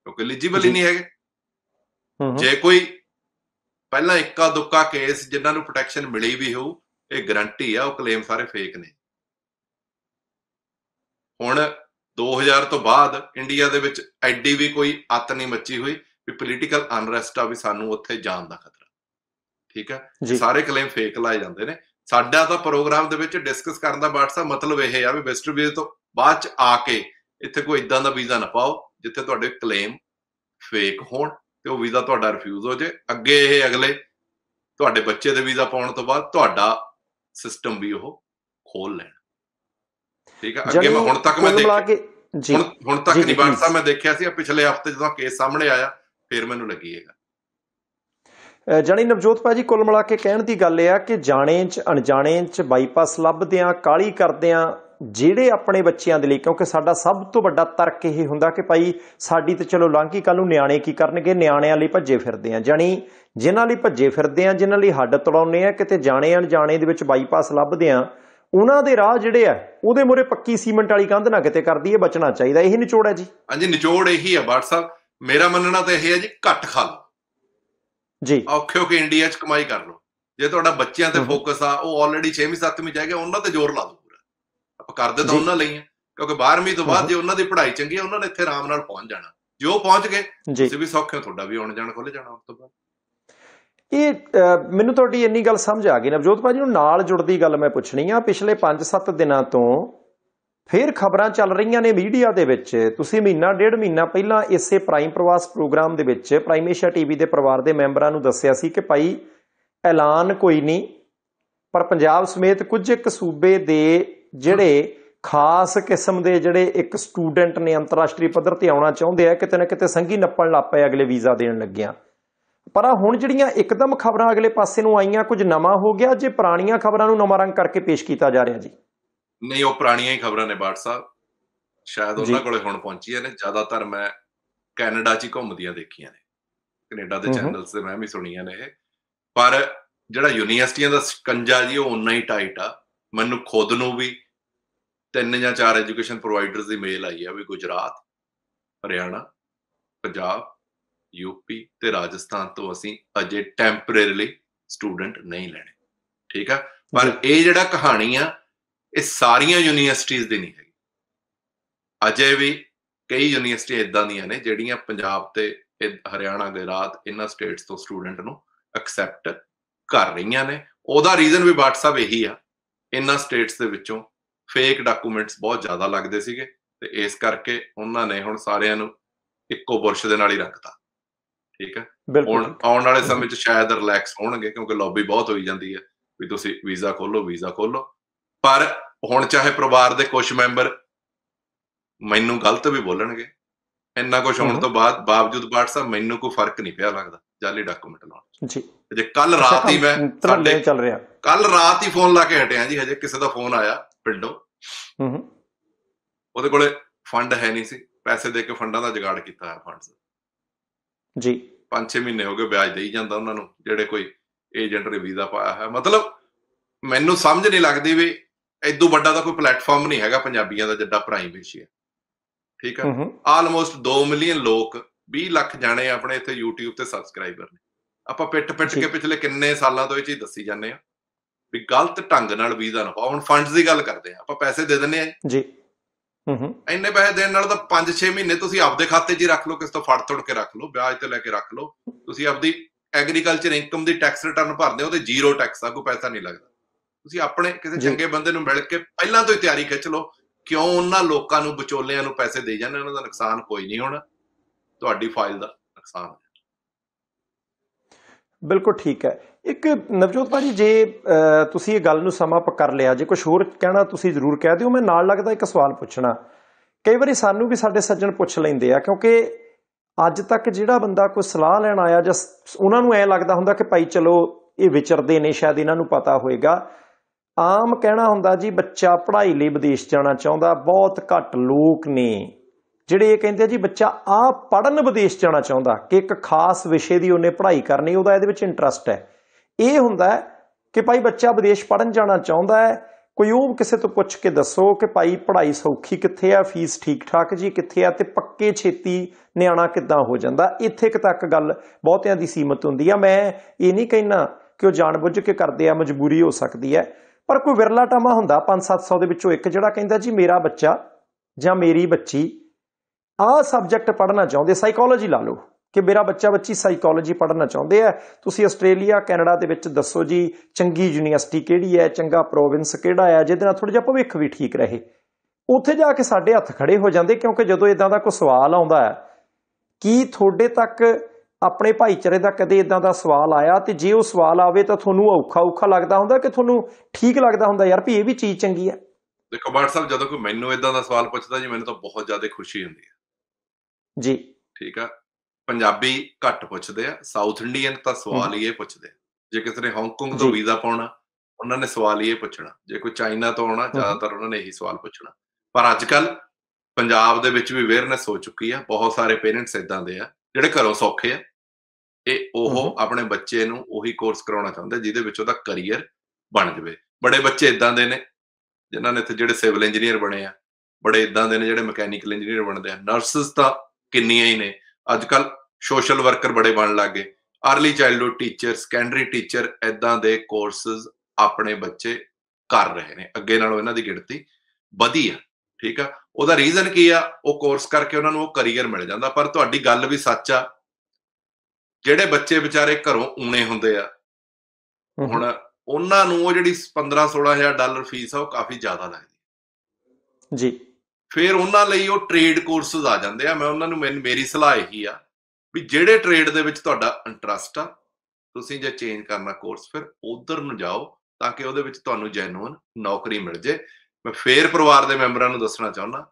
ਕਿਉਂਕਿ ਐਲੀਜੀਬਲ ਹੀ ਨਹੀਂ ਹੈਗੇ ਜੇ ਕੋਈ ਪਹਿਲਾਂ ਇੱਕਾ ਦੁੱਕਾ ਕੇਸ ਜਿਨ੍ਹਾਂ ਨੂੰ ਪ੍ਰੋਟੈਕਸ਼ਨ ਮਿਲੀ ਵੀ ਹੋਊ ਇਹ ਗਰੰਟੀ ਆ ਉਹ ਕਲੇਮ ਸਾਰੇ ਫੇਕ ਨੇ ਹੁਣ 2000 ਤੋਂ ਬਾਅਦ ਇੰਡੀਆ ਦੇ ਵਿੱਚ ਐਡੀ ਵੀ ਕੋਈ ਅੱਤ ਨਹੀਂ ਮੱਚੀ ਹੋਈ ਵੀ ਪੋਲੀਟੀਕਲ ਅਨਰੈਸਟ ਆ ਵੀ ਸਾਨੂੰ ਉੱਥੇ ਜਾਣ ਦਾ ਖਤਰਾ ਠੀਕ ਹੈ ਸਾਰੇ ਕਲੇਮ ਫੇਕ ਲਾਏ ਜਾਂਦੇ ਨੇ ਸਾਡਾ ਤਾਂ ਪ੍ਰੋਗਰਾਮ ਦੇ ਵਿੱਚ ਡਿਸਕਸ ਕਰਨ ਦਾ ਬਾਟਸਾ ਮਤਲਬ ਇਹ ਆ ਵੀ ਵੈਸਟਰ ਵੀਜ਼ ਤੋਂ ਬਾਅਦ ਚ ਆ ਕੇ ਇੱਥੇ ਕੋਈ ਇਦਾਂ ਦਾ ਵੀਜ਼ਾ ਨਾ ਪਾਓ ਜਿੱਥੇ ਤੁਹਾਡੇ ਕਲੇਮ ਫੇਕ ਹੋਣ ਤੇ ਉਹ ਵੀਜ਼ਾ ਤੁਹਾਡਾ ਰਿਫਿਊਜ਼ ਹੋ ਜੇ ਅੱਗੇ ਇਹ ਅਗਲੇ ਤੁਹਾਡੇ ਬੱਚੇ ਦੇ ਵੀਜ਼ਾ ਪਾਉਣ ਤੋਂ ਬਾਅਦ ਤੁਹਾਡਾ ਸਿਸਟਮ ਵੀ ਉਹ ਖੋਲ ਲੈਣ ਠੀਕ ਆ ਅੱਗੇ ਮੈਂ ਹੁਣ ਤੱਕ ਮੈਂ ਦੇਖਿਆ ਹੁਣ ਹੁਣ ਤੱਕ ਨਹੀਂ ਬਾਣ ਸਾਹਿਬ ਮੈਂ ਦੇਖਿਆ ਸੀ ਪਿਛਲੇ ਹਫਤੇ ਜਦੋਂ ਕੇਸ ਸਾਹਮਣੇ ਆਇਆ ਫਿਰ ਮੈਨੂੰ ਲੱਗੀ ਇਹ ਜਾਨੀ ਨਵਜੋਤ ਭਾਜੀ ਕੁੱਲ ਮਿਲਾ ਕੇ ਕਹਿਣ ਦੀ ਗੱਲ ਇਹ ਆ ਕਿ ਜਾਣੇ ਚ ਅਣਜਾਣੇ ਚ ਬਾਈਪਾਸ ਲੱਭਦੇ ਆ ਕਾਲੀ ਕਰਦੇ ਆ ਜਿਹੜੇ ਆਪਣੇ ਬੱਚਿਆਂ ਦੇ ਲਈ ਕਿਉਂਕਿ ਸਾਡਾ ਸਭ ਤੋਂ ਵੱਡਾ ਤਰਕ ਇਹ ਹੁੰਦਾ ਕਿ ਭਾਈ ਸਾਡੀ ਤੇ ਚਲੋ ਲਾਂਘੀ ਕੱਲ ਨੂੰ ਨਿਆਣੇ ਕੀ ਕਰਨਗੇ ਨਿਆਣਿਆਂ ਲਈ ਭੱਜੇ ਫਿਰਦੇ ਆ ਜਾਨੀ ਜਿਨ੍ਹਾਂ ਲਈ ਭੱਜੇ ਫਿਰਦੇ ਆ ਜਿਨ੍ਹਾਂ ਲਈ ਹੱਡ ਤੜਾਉਨੇ ਆ ਕਿਤੇ ਜਾਣੇ ਅਣਜਾਣੇ ਦੇ ਵਿੱਚ ਬਾਈਪਾਸ ਲੱਭਦੇ ਆ ਉਹਨਾਂ ਦੇ ਰਾਹ ਜਿਹੜੇ ਆ ਉਹਦੇ ਮੋਰੇ ਪੱਕੀ ਸੀਮੈਂਟ ਵਾਲੀ ਕੰਧ ਨਾ ਕਿਤੇ ਕਰਦੀ ਇਹ ਬਚਣਾ ਚਾਹੀਦਾ ਇਹ ਨਿਚੋੜ ਹੈ ਜੀ ਹਾਂਜੀ ਨਿਚੋੜ ਇਹੀ ਆ WhatsApp ਮੇਰਾ ਮੰਨਣਾ ਤਾਂ ਇਹ ਹੈ ਜੀ ਘੱਟ ਖਾ ਲਓ ਜੀ ਔਖਿਓ ਕਿ ਇੰਡੀਆ 'ਚ ਕਮਾਈ ਕਰ ਲਓ ਜੇ ਤੁਹਾਡਾ ਬੱਚਿਆਂ ਤੇ ਫੋਕਸ ਆ ਉਹ ਆਲਰੇਡੀ 6ਵੀਂ 7ਵੀਂ ਜਾ ਉਹਨਾਂ ਤੇ ਜ਼ੋਰ ਲਾ ਦਿਓ ਪੂਰਾ ਆਪਾਂ ਕਰਦੇ ਤਾਂ ਉਹਨਾਂ ਲਈ ਆ ਕਿਉਂਕਿ 12ਵੀਂ ਤੋਂ ਬਾਅਦ ਜੇ ਉਹਨਾਂ ਦੀ ਪੜ੍ਹਾਈ ਚੰਗੀ ਆ ਉਹਨਾਂ ਨੇ ਇੱਥੇ ਆਰਾਮ ਨਾਲ ਪਹੁੰਚ ਜਾਣਾ ਜੇ ਉਹ ਪਹੁੰਚ ਗਏ ਤੁਸੀਂ ਵੀ ਸੌਖੇ ਤੁਹਾਡਾ ਵੀ ਆਉਣ ਜਾਣ ਖੁੱਲ ਜਾਣਾ ਉਸ ਤੋਂ ਬਾਅਦ ਇਹ ਮੈਨੂੰ ਤੁਹਾਡੀ ਇੰਨੀ ਗੱਲ ਸਮਝ ਆ ਗਈ ਨਵਜੋਤ ਭਾਜੀ ਨੂੰ ਨਾਲ ਜੁੜਦੀ ਗੱਲ ਮੈਂ ਪੁੱਛਣੀ ਆ ਪਿਛਲੇ 5-7 ਦਿਨਾਂ ਤੋਂ ਫੇਰ ਖਬਰਾਂ ਚੱਲ ਰਹੀਆਂ ਨੇ ਮੀਡੀਆ ਦੇ ਵਿੱਚ ਤੁਸੀਂ ਮਹੀਨਾ ਡੇਢ ਮਹੀਨਾ ਪਹਿਲਾਂ ਇਸੇ ਪ੍ਰਾਈਮ ਪ੍ਰਵਾਸ ਪ੍ਰੋਗਰਾਮ ਦੇ ਵਿੱਚ ਪ੍ਰਾਈਮੇਸ਼ਾ ਟੀਵੀ ਦੇ ਪਰਿਵਾਰ ਦੇ ਮੈਂਬਰਾਂ ਨੂੰ ਦੱਸਿਆ ਸੀ ਕਿ ਭਾਈ ਐਲਾਨ ਕੋਈ ਨਹੀਂ ਪਰ ਪੰਜਾਬ ਸਮੇਤ ਕੁਝ ਇੱਕ ਸੂਬੇ ਦੇ ਜਿਹੜੇ ਖਾਸ ਕਿਸਮ ਦੇ ਜਿਹੜੇ ਇੱਕ ਸਟੂਡੈਂਟ ਨੇ ਅੰਤਰਰਾਸ਼ਟਰੀ ਪੱਧਰ ਤੇ ਆਉਣਾ ਚਾਹੁੰਦੇ ਆ ਕਿਤੇ ਨਾ ਕਿਤੇ ਸੰਗੀ ਨੱਪਣ ਲੱਪੇ ਅਗਲੇ ਵੀਜ਼ਾ ਦੇਣ ਲੱਗਿਆ ਪਰ ਆ ਹੁਣ ਜਿਹੜੀਆਂ ਇੱਕਦਮ ਖਬਰਾਂ ਅਗਲੇ ਪਾਸੇ ਨੂੰ ਆਈਆਂ ਕੁਝ ਨਵਾਂ ਹੋ ਗਿਆ ਜੇ ਪੁਰਾਣੀਆਂ ਖਬਰਾਂ ਨੂੰ ਨਵਾਂ ਰੰਗ ਕਰਕੇ ਪੇਸ਼ ਕੀਤਾ ਜਾ ਰਿਹਾ ਜੀ ਨਹੀਂ ਉਹ ਪੁਰਾਣੀਆਂ ਹੀ ਖਬਰਾਂ ਨੇ ਬਾਟ ਸਾਹਿਬ ਸ਼ਾਇਦ ਉਹਨਾਂ ਕੋਲੇ ਹੁਣ ਪਹੁੰਚੀਆਂ ਨੇ ਜ਼ਿਆਦਾਤਰ ਮੈਂ ਕੈਨੇਡਾ 'ਚ ਹੀ ਘੁੰਮਦੀਆਂ ਦੇਖੀਆਂ ਨੇ ਕੈਨੇਡਾ ਦੇ ਚੈਨਲਸ ਤੇ ਮੈਂ ਵੀ ਸੁਣੀਆਂ ਨੇ ਇਹ ਪਰ ਜਿਹੜਾ ਯੂਨੀਵਰਸਿਟੀਆਂ ਦਾ ਸਕੰਜਾ ਜੀ ਉਹ ਉਨਾ ਹੀ ਟਾਈਟ ਆ ਮੈਨੂੰ ਖੁਦ ਨੂੰ ਵੀ ਤਿੰਨ ਜਾਂ ਚਾਰ ਐਜੂਕੇਸ਼ਨ ਪ੍ਰੋਵਾਈਡਰਸ ਦੀ ਮੇਲ ਆਈ ਆ ਵੀ ਗੁਜਰਾਤ ਹਰਿਆਣਾ ਪੰਜਾਬ ਯੂਪੀ ਤੇ ਰਾਜਸਥਾਨ ਤੋਂ ਅਸੀਂ ਅਜੇ ਟੈਂਪਰੇਰੀਲੀ ਸਟੂਡੈਂਟ ਨਹੀਂ ਲੈਣੇ ਠੀਕ ਆ ਪਰ ਇਹ ਜਿਹੜਾ ਕਹਾਣੀ ਆ ਇਹ ਸਾਰੀਆਂ ਯੂਨੀਵਰਸਿਟੀਆਂ ਦੀ ਨਹੀਂ ਹੈਗੀ ਅਜੇ ਵੀ ਕਈ ਯੂਨੀਵਰਸਿਟੀਆਂ ਇਦਾਂ ਦੀਆਂ ਨੇ ਜਿਹੜੀਆਂ ਪੰਜਾਬ ਤੇ ਹਰਿਆਣਾ ਗੁਜਰਾਤ ਇਨ੍ਹਾਂ ਸਟੇਟਸ ਤੋਂ ਸਟੂਡੈਂਟ ਨੂੰ ਐਕਸੈਪਟ ਕਰ ਰਹੀਆਂ ਨੇ ਉਹਦਾ ਰੀਜ਼ਨ ਵੀ WhatsApp ਇਹੀ ਆ ਇਨ੍ਹਾਂ ਸਟੇਟਸ ਦੇ ਵਿੱਚੋਂ ਫੇਕ ਡਾਕੂਮੈਂਟਸ ਬਹੁਤ ਜ਼ਿਆਦਾ ਲੱਗਦੇ ਸੀਗੇ ਤੇ ਇਸ ਕਰਕੇ ਉਹਨਾਂ ਨੇ ਹੁਣ ਸਾਰਿਆਂ ਨੂੰ ਇੱਕੋ ਬੁਰਸ਼ ਦੇ ਨਾਲ ਹੀ ਰੱਖਤਾ ਠੀਕ ਹੈ ਹੁਣ ਆਉਣ ਵਾਲੇ ਸਮੇਂ ਵਿੱਚ ਸ਼ਾਇਦ ਰਿਲੈਕਸ ਹੋਣਗੇ ਕਿਉਂਕਿ ਲੌਬੀ ਬਹੁਤ ਹੋਈ ਜਾਂਦੀ ਹੈ ਵੀ ਤੁਸੀਂ ਵੀਜ਼ਾ ਖੋਲੋ ਵੀਜ਼ਾ ਖੋਲੋ ਪਰ ਹੁਣ ਚਾਹੇ ਪਰਿਵਾਰ ਦੇ ਕੁਝ ਮੈਂਬਰ ਮੈਨੂੰ ਗਲਤ ਵੀ ਬੋਲਣਗੇ ਇੰਨਾ ਕੁਝ ਹੋਣ ਤੋਂ ਬਾਅਦ ਬਾਵਜੂਦ ਬਾਟ ਸਾਹਿਬ ਮੈਨੂੰ ਕੋਈ ਫਰਕ ਨਹੀਂ ਪਿਆ ਲੱਗਦਾ ਜਾਲੀ ਡਾਕੂਮੈਂਟ ਨਾਲ ਜੀ ਜੇ ਕੱਲ ਰਾਤ ਹੀ ਮੈਂ ਸਾਡੇ ਚੱਲ ਰਿਹਾ ਕੱਲ ਰਾਤ ਹੀ ਫੋਨ ਲਾ ਕੇ ਹਟਿਆ ਜੀ ਹਜੇ ਕਿਸੇ ਦਾ ਫੋਨ ਆਇਆ ਪਿੰਡੋਂ ਹੂੰ ਉਹਦੇ ਕੋਲੇ ਫੰਡ ਹੈ ਨਹੀਂ ਸੀ ਪੈਸੇ ਦੇ ਕੇ ਫੰਡਾਂ ਦਾ ਜੁਗਾੜ ਕੀਤਾ ਹੈ ਫੰਡਸ ਜੀ 5-6 ਮਹੀਨੇ ਹੋ ਗਏ ਵਿਆਜ ਦੇਈ ਜਾਂਦਾ ਉਹਨਾਂ ਨੂੰ ਜਿਹੜੇ ਕੋਈ ਏਜੰਟ ਨੇ ਵੀਜ਼ਾ ਪਾਇਆ ਹੈ ਮਤਲਬ ਮੈਨੂੰ ਸਮਝ ਨਹੀਂ ਲੱਗਦੀ ਵੀ ਐਦੋਂ ਵੱਡਾ ਤਾਂ ਕੋਈ ਪਲੇਟਫਾਰਮ ਨਹੀਂ ਹੈਗਾ ਪੰਜਾਬੀਆਂ ਦਾ ਜਿੱਡਾ ਪ੍ਰਾਈਮ ਏਸ਼ੀਆ ਠੀਕ ਆ ਆਲਮੋਸਟ 2 ਮਿਲੀਅਨ ਲੋਕ 20 ਲੱਖ ਜਾਣੇ ਆਪਣੇ ਇੱਥੇ YouTube ਤੇ ਸਬਸਕ੍ਰਾਈਬਰ ਨੇ ਆਪਾਂ ਪਿੱਟ ਪਿੱਟ ਕੇ ਪਿਛਲੇ ਕਿੰਨੇ ਸਾਲਾਂ ਤੋਂ ਇਹ ਚੀਜ਼ ਦੱਸੀ ਜਾਂਦੇ ਆ ਵੀ ਗਲਤ ਢੰਗ ਨਾਲ ਵੀਜ਼ਾ ਨਾ ਪਾਓ ਹੁਣ ਫੰਡਸ ਦੀ ਗੱਲ ਕਰਦੇ ਆ ਆਪਾਂ ਪੈਸੇ ਦੇ ਦਿੰਨੇ ਆ ਜੀ ਹੂੰ ਇੰਨੇ ਪੈਸੇ ਦੇਣ ਨਾਲ ਤਾਂ 5-6 ਮਹੀਨੇ ਤੁਸੀਂ ਆਪਦੇ ਖਾਤੇ 'ਚ ਹੀ ਰੱਖ ਲਓ ਕਿਸ ਤੋਂ ਫੜ ਤੋੜ ਕੇ ਰੱਖ ਲਓ ਵਿਆਜ ਤੇ ਲੈ ਕੇ ਰੱਖ ਲਓ ਤੁਸੀਂ ਆਪਦੀ ਐਗਰੀਕਲਚਰ ਇਨਕਮ ਦੀ ਟੈਕਸ ਰਿਟਰਨ ਭਰਦੇ ਹੋ ਤੇ ਜ਼ੀਰੋ ਟੈਕਸ ਆ ਕੋਈ ਪੈਸਾ ਨਹੀਂ ਲੱਗਦਾ ਤੁਸੀਂ ਆਪਣੇ ਕਿਸੇ ਚੰਗੇ ਬੰਦੇ ਨੂੰ ਮਿਲ ਕੇ ਪਹਿਲਾਂ ਤੋਂ ਹੀ ਤਿਆਰੀ ਖਿੱਚ ਲਓ ਕਿਉਂ ਉਹਨਾਂ ਲੋਕਾਂ ਨੂੰ ਵਿਚੋਲਿਆਂ ਨੂੰ ਪੈਸੇ ਦੇ ਜਾਂਦੇ ਉਹਨਾਂ ਦਾ ਨੁਕਸਾਨ ਕੋਈ ਨਹੀਂ ਹੋਣਾ ਤੁਹਾਡੀ ਫਾਈਲ ਦਾ ਨੁਕਸਾਨ ਹੈ ਬਿਲਕੁਲ ਠੀਕ ਹੈ ਇੱਕ ਨਵਜੋਤ ਭਾਜੀ ਜੇ ਤੁਸੀਂ ਇਹ ਗੱਲ ਨੂੰ ਸਮਾਪ ਕਰ ਲਿਆ ਜੇ ਕੁਝ ਹੋਰ ਕਹਿਣਾ ਤੁਸੀਂ ਜ਼ਰੂਰ ਕਹਿ ਦਿਓ ਮੈਂ ਨਾਲ ਲੱਗਦਾ ਇੱਕ ਸਵਾਲ ਪੁੱਛਣਾ ਕਈ ਵਾਰੀ ਸਾਨੂੰ ਵੀ ਸਾਡੇ ਸੱਜਣ ਪੁੱਛ ਲੈਂਦੇ ਆ ਕਿਉਂਕਿ ਅੱਜ ਤੱਕ ਜਿਹੜਾ ਬੰਦਾ ਕੋਈ ਸਲਾਹ ਲੈਣ ਆਇਆ ਜਾਂ ਉਹਨਾਂ ਨੂੰ ਐ ਲੱਗਦਾ ਹੁੰਦਾ ਕਿ ਭਾਈ ਚਲੋ ਇਹ ਵਿਚਰਦੇ ਨੇ ਸ਼ਾਇਦ ਇਹਨਾਂ ਨੂੰ ਪਤਾ ਹੋਏਗਾ ਆਮ ਕਹਿਣਾ ਹੁੰਦਾ ਜੀ ਬੱਚਾ ਪੜ੍ਹਾਈ ਲਈ ਵਿਦੇਸ਼ ਜਾਣਾ ਚਾਹੁੰਦਾ ਬਹੁਤ ਘੱਟ ਲੋਕ ਨੇ ਜਿਹੜੇ ਇਹ ਕਹਿੰਦੇ ਜੀ ਬੱਚਾ ਆ ਪੜਨ ਵਿਦੇਸ਼ ਜਾਣਾ ਚਾਹੁੰਦਾ ਕਿ ਇੱਕ ਖਾਸ ਵਿਸ਼ੇ ਦੀ ਉਹਨੇ ਪੜ੍ਹਾਈ ਕਰਨੀ ਉਹਦਾ ਇਹਦੇ ਵਿੱਚ ਇੰਟਰਸਟ ਹੈ ਇਹ ਹੁੰਦਾ ਕਿ ਭਾਈ ਬੱਚਾ ਵਿਦੇਸ਼ ਪੜਨ ਜਾਣਾ ਚਾਹੁੰਦਾ ਹੈ ਕੋਈ ਉਹ ਕਿਸੇ ਤੋਂ ਪੁੱਛ ਕੇ ਦੱਸੋ ਕਿ ਭਾਈ ਪੜ੍ਹਾਈ ਸੌਖੀ ਕਿੱਥੇ ਆ ਫੀਸ ਠੀਕ ਠਾਕ ਜੀ ਕਿੱਥੇ ਆ ਤੇ ਪੱਕੇ ਛੇਤੀ ਨਿਆਣਾ ਕਿੱਦਾਂ ਹੋ ਜਾਂਦਾ ਇੱਥੇ ਤੱਕ ਗੱਲ ਬਹੁਤਿਆਂ ਦੀ ਸੀਮਤ ਹੁੰਦੀ ਆ ਮੈਂ ਇਹ ਨਹੀਂ ਕਹਿਣਾ ਕਿ ਉਹ ਜਾਣਬੁੱਝ ਕੇ ਕਰਦੇ ਆ ਮਜਬੂਰੀ ਹੋ ਸਕਦੀ ਹੈ ਪਰ ਕੋਈ ਵਿਰਲਾ ਟਾਮਾ ਹੁੰਦਾ 5-700 ਦੇ ਵਿੱਚੋਂ ਇੱਕ ਜਿਹੜਾ ਕਹਿੰਦਾ ਜੀ ਮੇਰਾ ਬੱਚਾ ਜਾਂ ਮੇਰੀ ਬੱਚੀ ਆਹ ਸਬਜੈਕਟ ਪੜ੍ਹਨਾ ਚਾਹੁੰਦੇ ਸਾਈਕੋਲੋਜੀ ਲਾ ਲਓ ਕਿ ਮੇਰਾ ਬੱਚਾ ਬੱਚੀ ਸਾਈਕੋਲੋਜੀ ਪੜ੍ਹਨਾ ਚਾਹੁੰਦੇ ਆ ਤੁਸੀਂ ਆਸਟ੍ਰੇਲੀਆ ਕੈਨੇਡਾ ਦੇ ਵਿੱਚ ਦੱਸੋ ਜੀ ਚੰਗੀ ਯੂਨੀਵਰਸਿਟੀ ਕਿਹੜੀ ਹੈ ਚੰਗਾ ਪ੍ਰੋਵਿੰਸ ਕਿਹੜਾ ਹੈ ਜਿਹਦੇ ਨਾਲ ਥੋੜਾ ਜਿਹਾ ਭਵਿੱਖ ਵੀ ਠੀਕ ਰਹੇ ਉੱਥੇ ਜਾ ਕੇ ਸਾਡੇ ਹੱਥ ਖੜੇ ਹੋ ਜਾਂਦੇ ਕਿਉਂਕਿ ਜਦੋਂ ਇਦਾਂ ਦਾ ਕੋਈ ਸਵਾਲ ਆਉਂਦਾ ਹੈ ਕੀ ਤੁਹਾਡੇ ਤੱਕ ਆਪਣੇ ਭਾਈਚਾਰੇ ਦਾ ਕਦੇ ਇਦਾਂ ਦਾ ਸਵਾਲ ਆਇਆ ਤੇ ਜੇ ਉਹ ਸਵਾਲ ਆਵੇ ਤਾਂ ਤੁਹਾਨੂੰ ਔਖਾ ਔਖਾ ਲੱਗਦਾ ਹੁੰਦਾ ਕਿ ਤੁਹਾਨੂੰ ਠੀਕ ਲੱਗਦਾ ਹੁੰਦਾ ਯਾਰ ਵੀ ਇਹ ਵੀ ਚੀਜ਼ ਚੰਗੀ ਹੈ ਦੇਖੋ ਬਾਟ ਸਾਹਿਬ ਜਦੋਂ ਕੋਈ ਮੈਨੂੰ ਇਦਾਂ ਦਾ ਸਵਾਲ ਪੁੱਛਦਾ ਜੀ ਮੈਨੂੰ ਤਾਂ ਬਹੁਤ ਜ਼ਿਆਦਾ ਖੁਸ਼ੀ ਹੁੰਦੀ ਹੈ ਜੀ ਠੀਕ ਆ ਪੰਜਾਬੀ ਘੱਟ ਪੁੱਛਦੇ ਆ ਸਾਊਥ ਇੰਡੀਅਨ ਤਾਂ ਸਵਾਲ ਹੀ ਇਹ ਪੁੱਛਦੇ ਜੇ ਕਿਸੇ ਨੇ ਹਾਂਗਕਾਂਗ ਤੋਂ ਵੀਜ਼ਾ ਪਾਉਣਾ ਉਹਨਾਂ ਨੇ ਸਵਾਲ ਹੀ ਇਹ ਪੁੱਛਣਾ ਜੇ ਕੋਈ ਚਾਈਨਾ ਤੋਂ ਆਉਣਾ ਜ਼ਿਆਦਾਤਰ ਉਹਨਾਂ ਨੇ ਇਹੀ ਸਵਾਲ ਪੁੱਛਣਾ ਪਰ ਅੱਜ ਕੱਲ ਪੰਜਾਬ ਦੇ ਵਿੱਚ ਵੀ ਅਵੇਅਰਨੈਸ ਹੋ ਚੁੱਕੀ ਆ ਬਹੁਤ ਸਾਰੇ ਪੇਰੈਂਟਸ ਇਦਾਂ ਦੇ ਆ ਜਿਹੜੇ ਘਰੋਂ ਸੌਖੇ ਆ ਇਹ ਉਹ ਆਪਣੇ ਬੱਚੇ ਨੂੰ ਉਹੀ ਕੋਰਸ ਕਰਾਉਣਾ ਚਾਹੁੰਦੇ ਜਿਹਦੇ ਵਿੱਚ ਉਹਦਾ ਕੈਰੀਅਰ ਬਣ ਜਵੇ ਬੜੇ ਬੱਚੇ ਇਦਾਂ ਦੇ ਨੇ ਜਿਨ੍ਹਾਂ ਨੇ ਇੱਥੇ ਜਿਹੜੇ ਸਿਵਲ ਇੰਜੀਨੀਅਰ ਬਣੇ ਆ ਬੜੇ ਇਦਾਂ ਦੇ ਨੇ ਜਿਹੜੇ ਮਕੈਨੀਕਲ ਇੰਜੀਨੀਅਰ ਬਣਦੇ ਆ ਨਰਸਸ ਤਾਂ ਕਿੰਨੀਆਂ ਹੀ ਨੇ ਅੱਜ ਕੱਲ ਸੋਸ਼ਲ ਵਰਕਰ ਬੜੇ ਬਣ ਲੱਗੇ early childhood teacher secondary teacher ਐਦਾਂ ਦੇ ਕੋਰਸਸ ਆਪਣੇ ਬੱਚੇ ਕਰ ਰਹੇ ਨੇ ਅੱਗੇ ਨਾਲੋਂ ਇਹਨਾਂ ਦੀ ਗਿਣਤੀ ਵਧੀ ਆ ਠੀਕ ਆ ਉਹਦਾ ਰੀਜ਼ਨ ਕੀ ਆ ਉਹ ਕੋਰਸ ਕਰਕੇ ਉਹਨਾਂ ਨੂੰ ਉਹ ਕੈਰੀਅਰ ਮਿਲ ਜਾਂਦਾ ਪਰ ਤੁਹਾਡੀ ਗੱਲ ਵੀ ਸੱਚ ਆ ਜਿਹੜੇ ਬੱਚੇ ਵਿਚਾਰੇ ਘਰੋਂ ਊਨੇ ਹੁੰਦੇ ਆ ਹੁਣ ਉਹਨਾਂ ਨੂੰ ਉਹ ਜਿਹੜੀ 15 16000 ਡਾਲਰ ਫੀਸ ਆ ਉਹ ਕਾਫੀ ਜ਼ਿਆਦਾ ਲੱਗਦੀ ਜੀ ਫਿਰ ਉਹਨਾਂ ਲਈ ਉਹ ਟ੍ਰੇਡ ਕੋਰਸਸ ਆ ਜਾਂਦੇ ਆ ਮੈਂ ਉਹਨਾਂ ਨੂੰ ਮੇਰੀ ਸਲਾਹ ਇਹੀ ਆ ਵੀ ਜਿਹੜੇ ਟ੍ਰੇਡ ਦੇ ਵਿੱਚ ਤੁਹਾਡਾ ਇੰਟਰਸਟ ਆ ਤੁਸੀਂ ਜੇ ਚੇਂਜ ਕਰਨਾ ਕੋਰਸ ਫਿਰ ਉਧਰ ਨੂੰ ਜਾਓ ਤਾਂ ਕਿ ਉਹਦੇ ਵਿੱਚ ਤੁਹਾਨੂੰ ਜੈਨੂਨ ਨੌਕਰੀ ਮਿਲ ਜੇ ਮੈਂ ਫੇਰ ਪਰਿਵਾਰ ਦੇ ਮੈਂਬਰਾਂ ਨੂੰ ਦੱਸਣਾ ਚਾਹੁੰਦਾ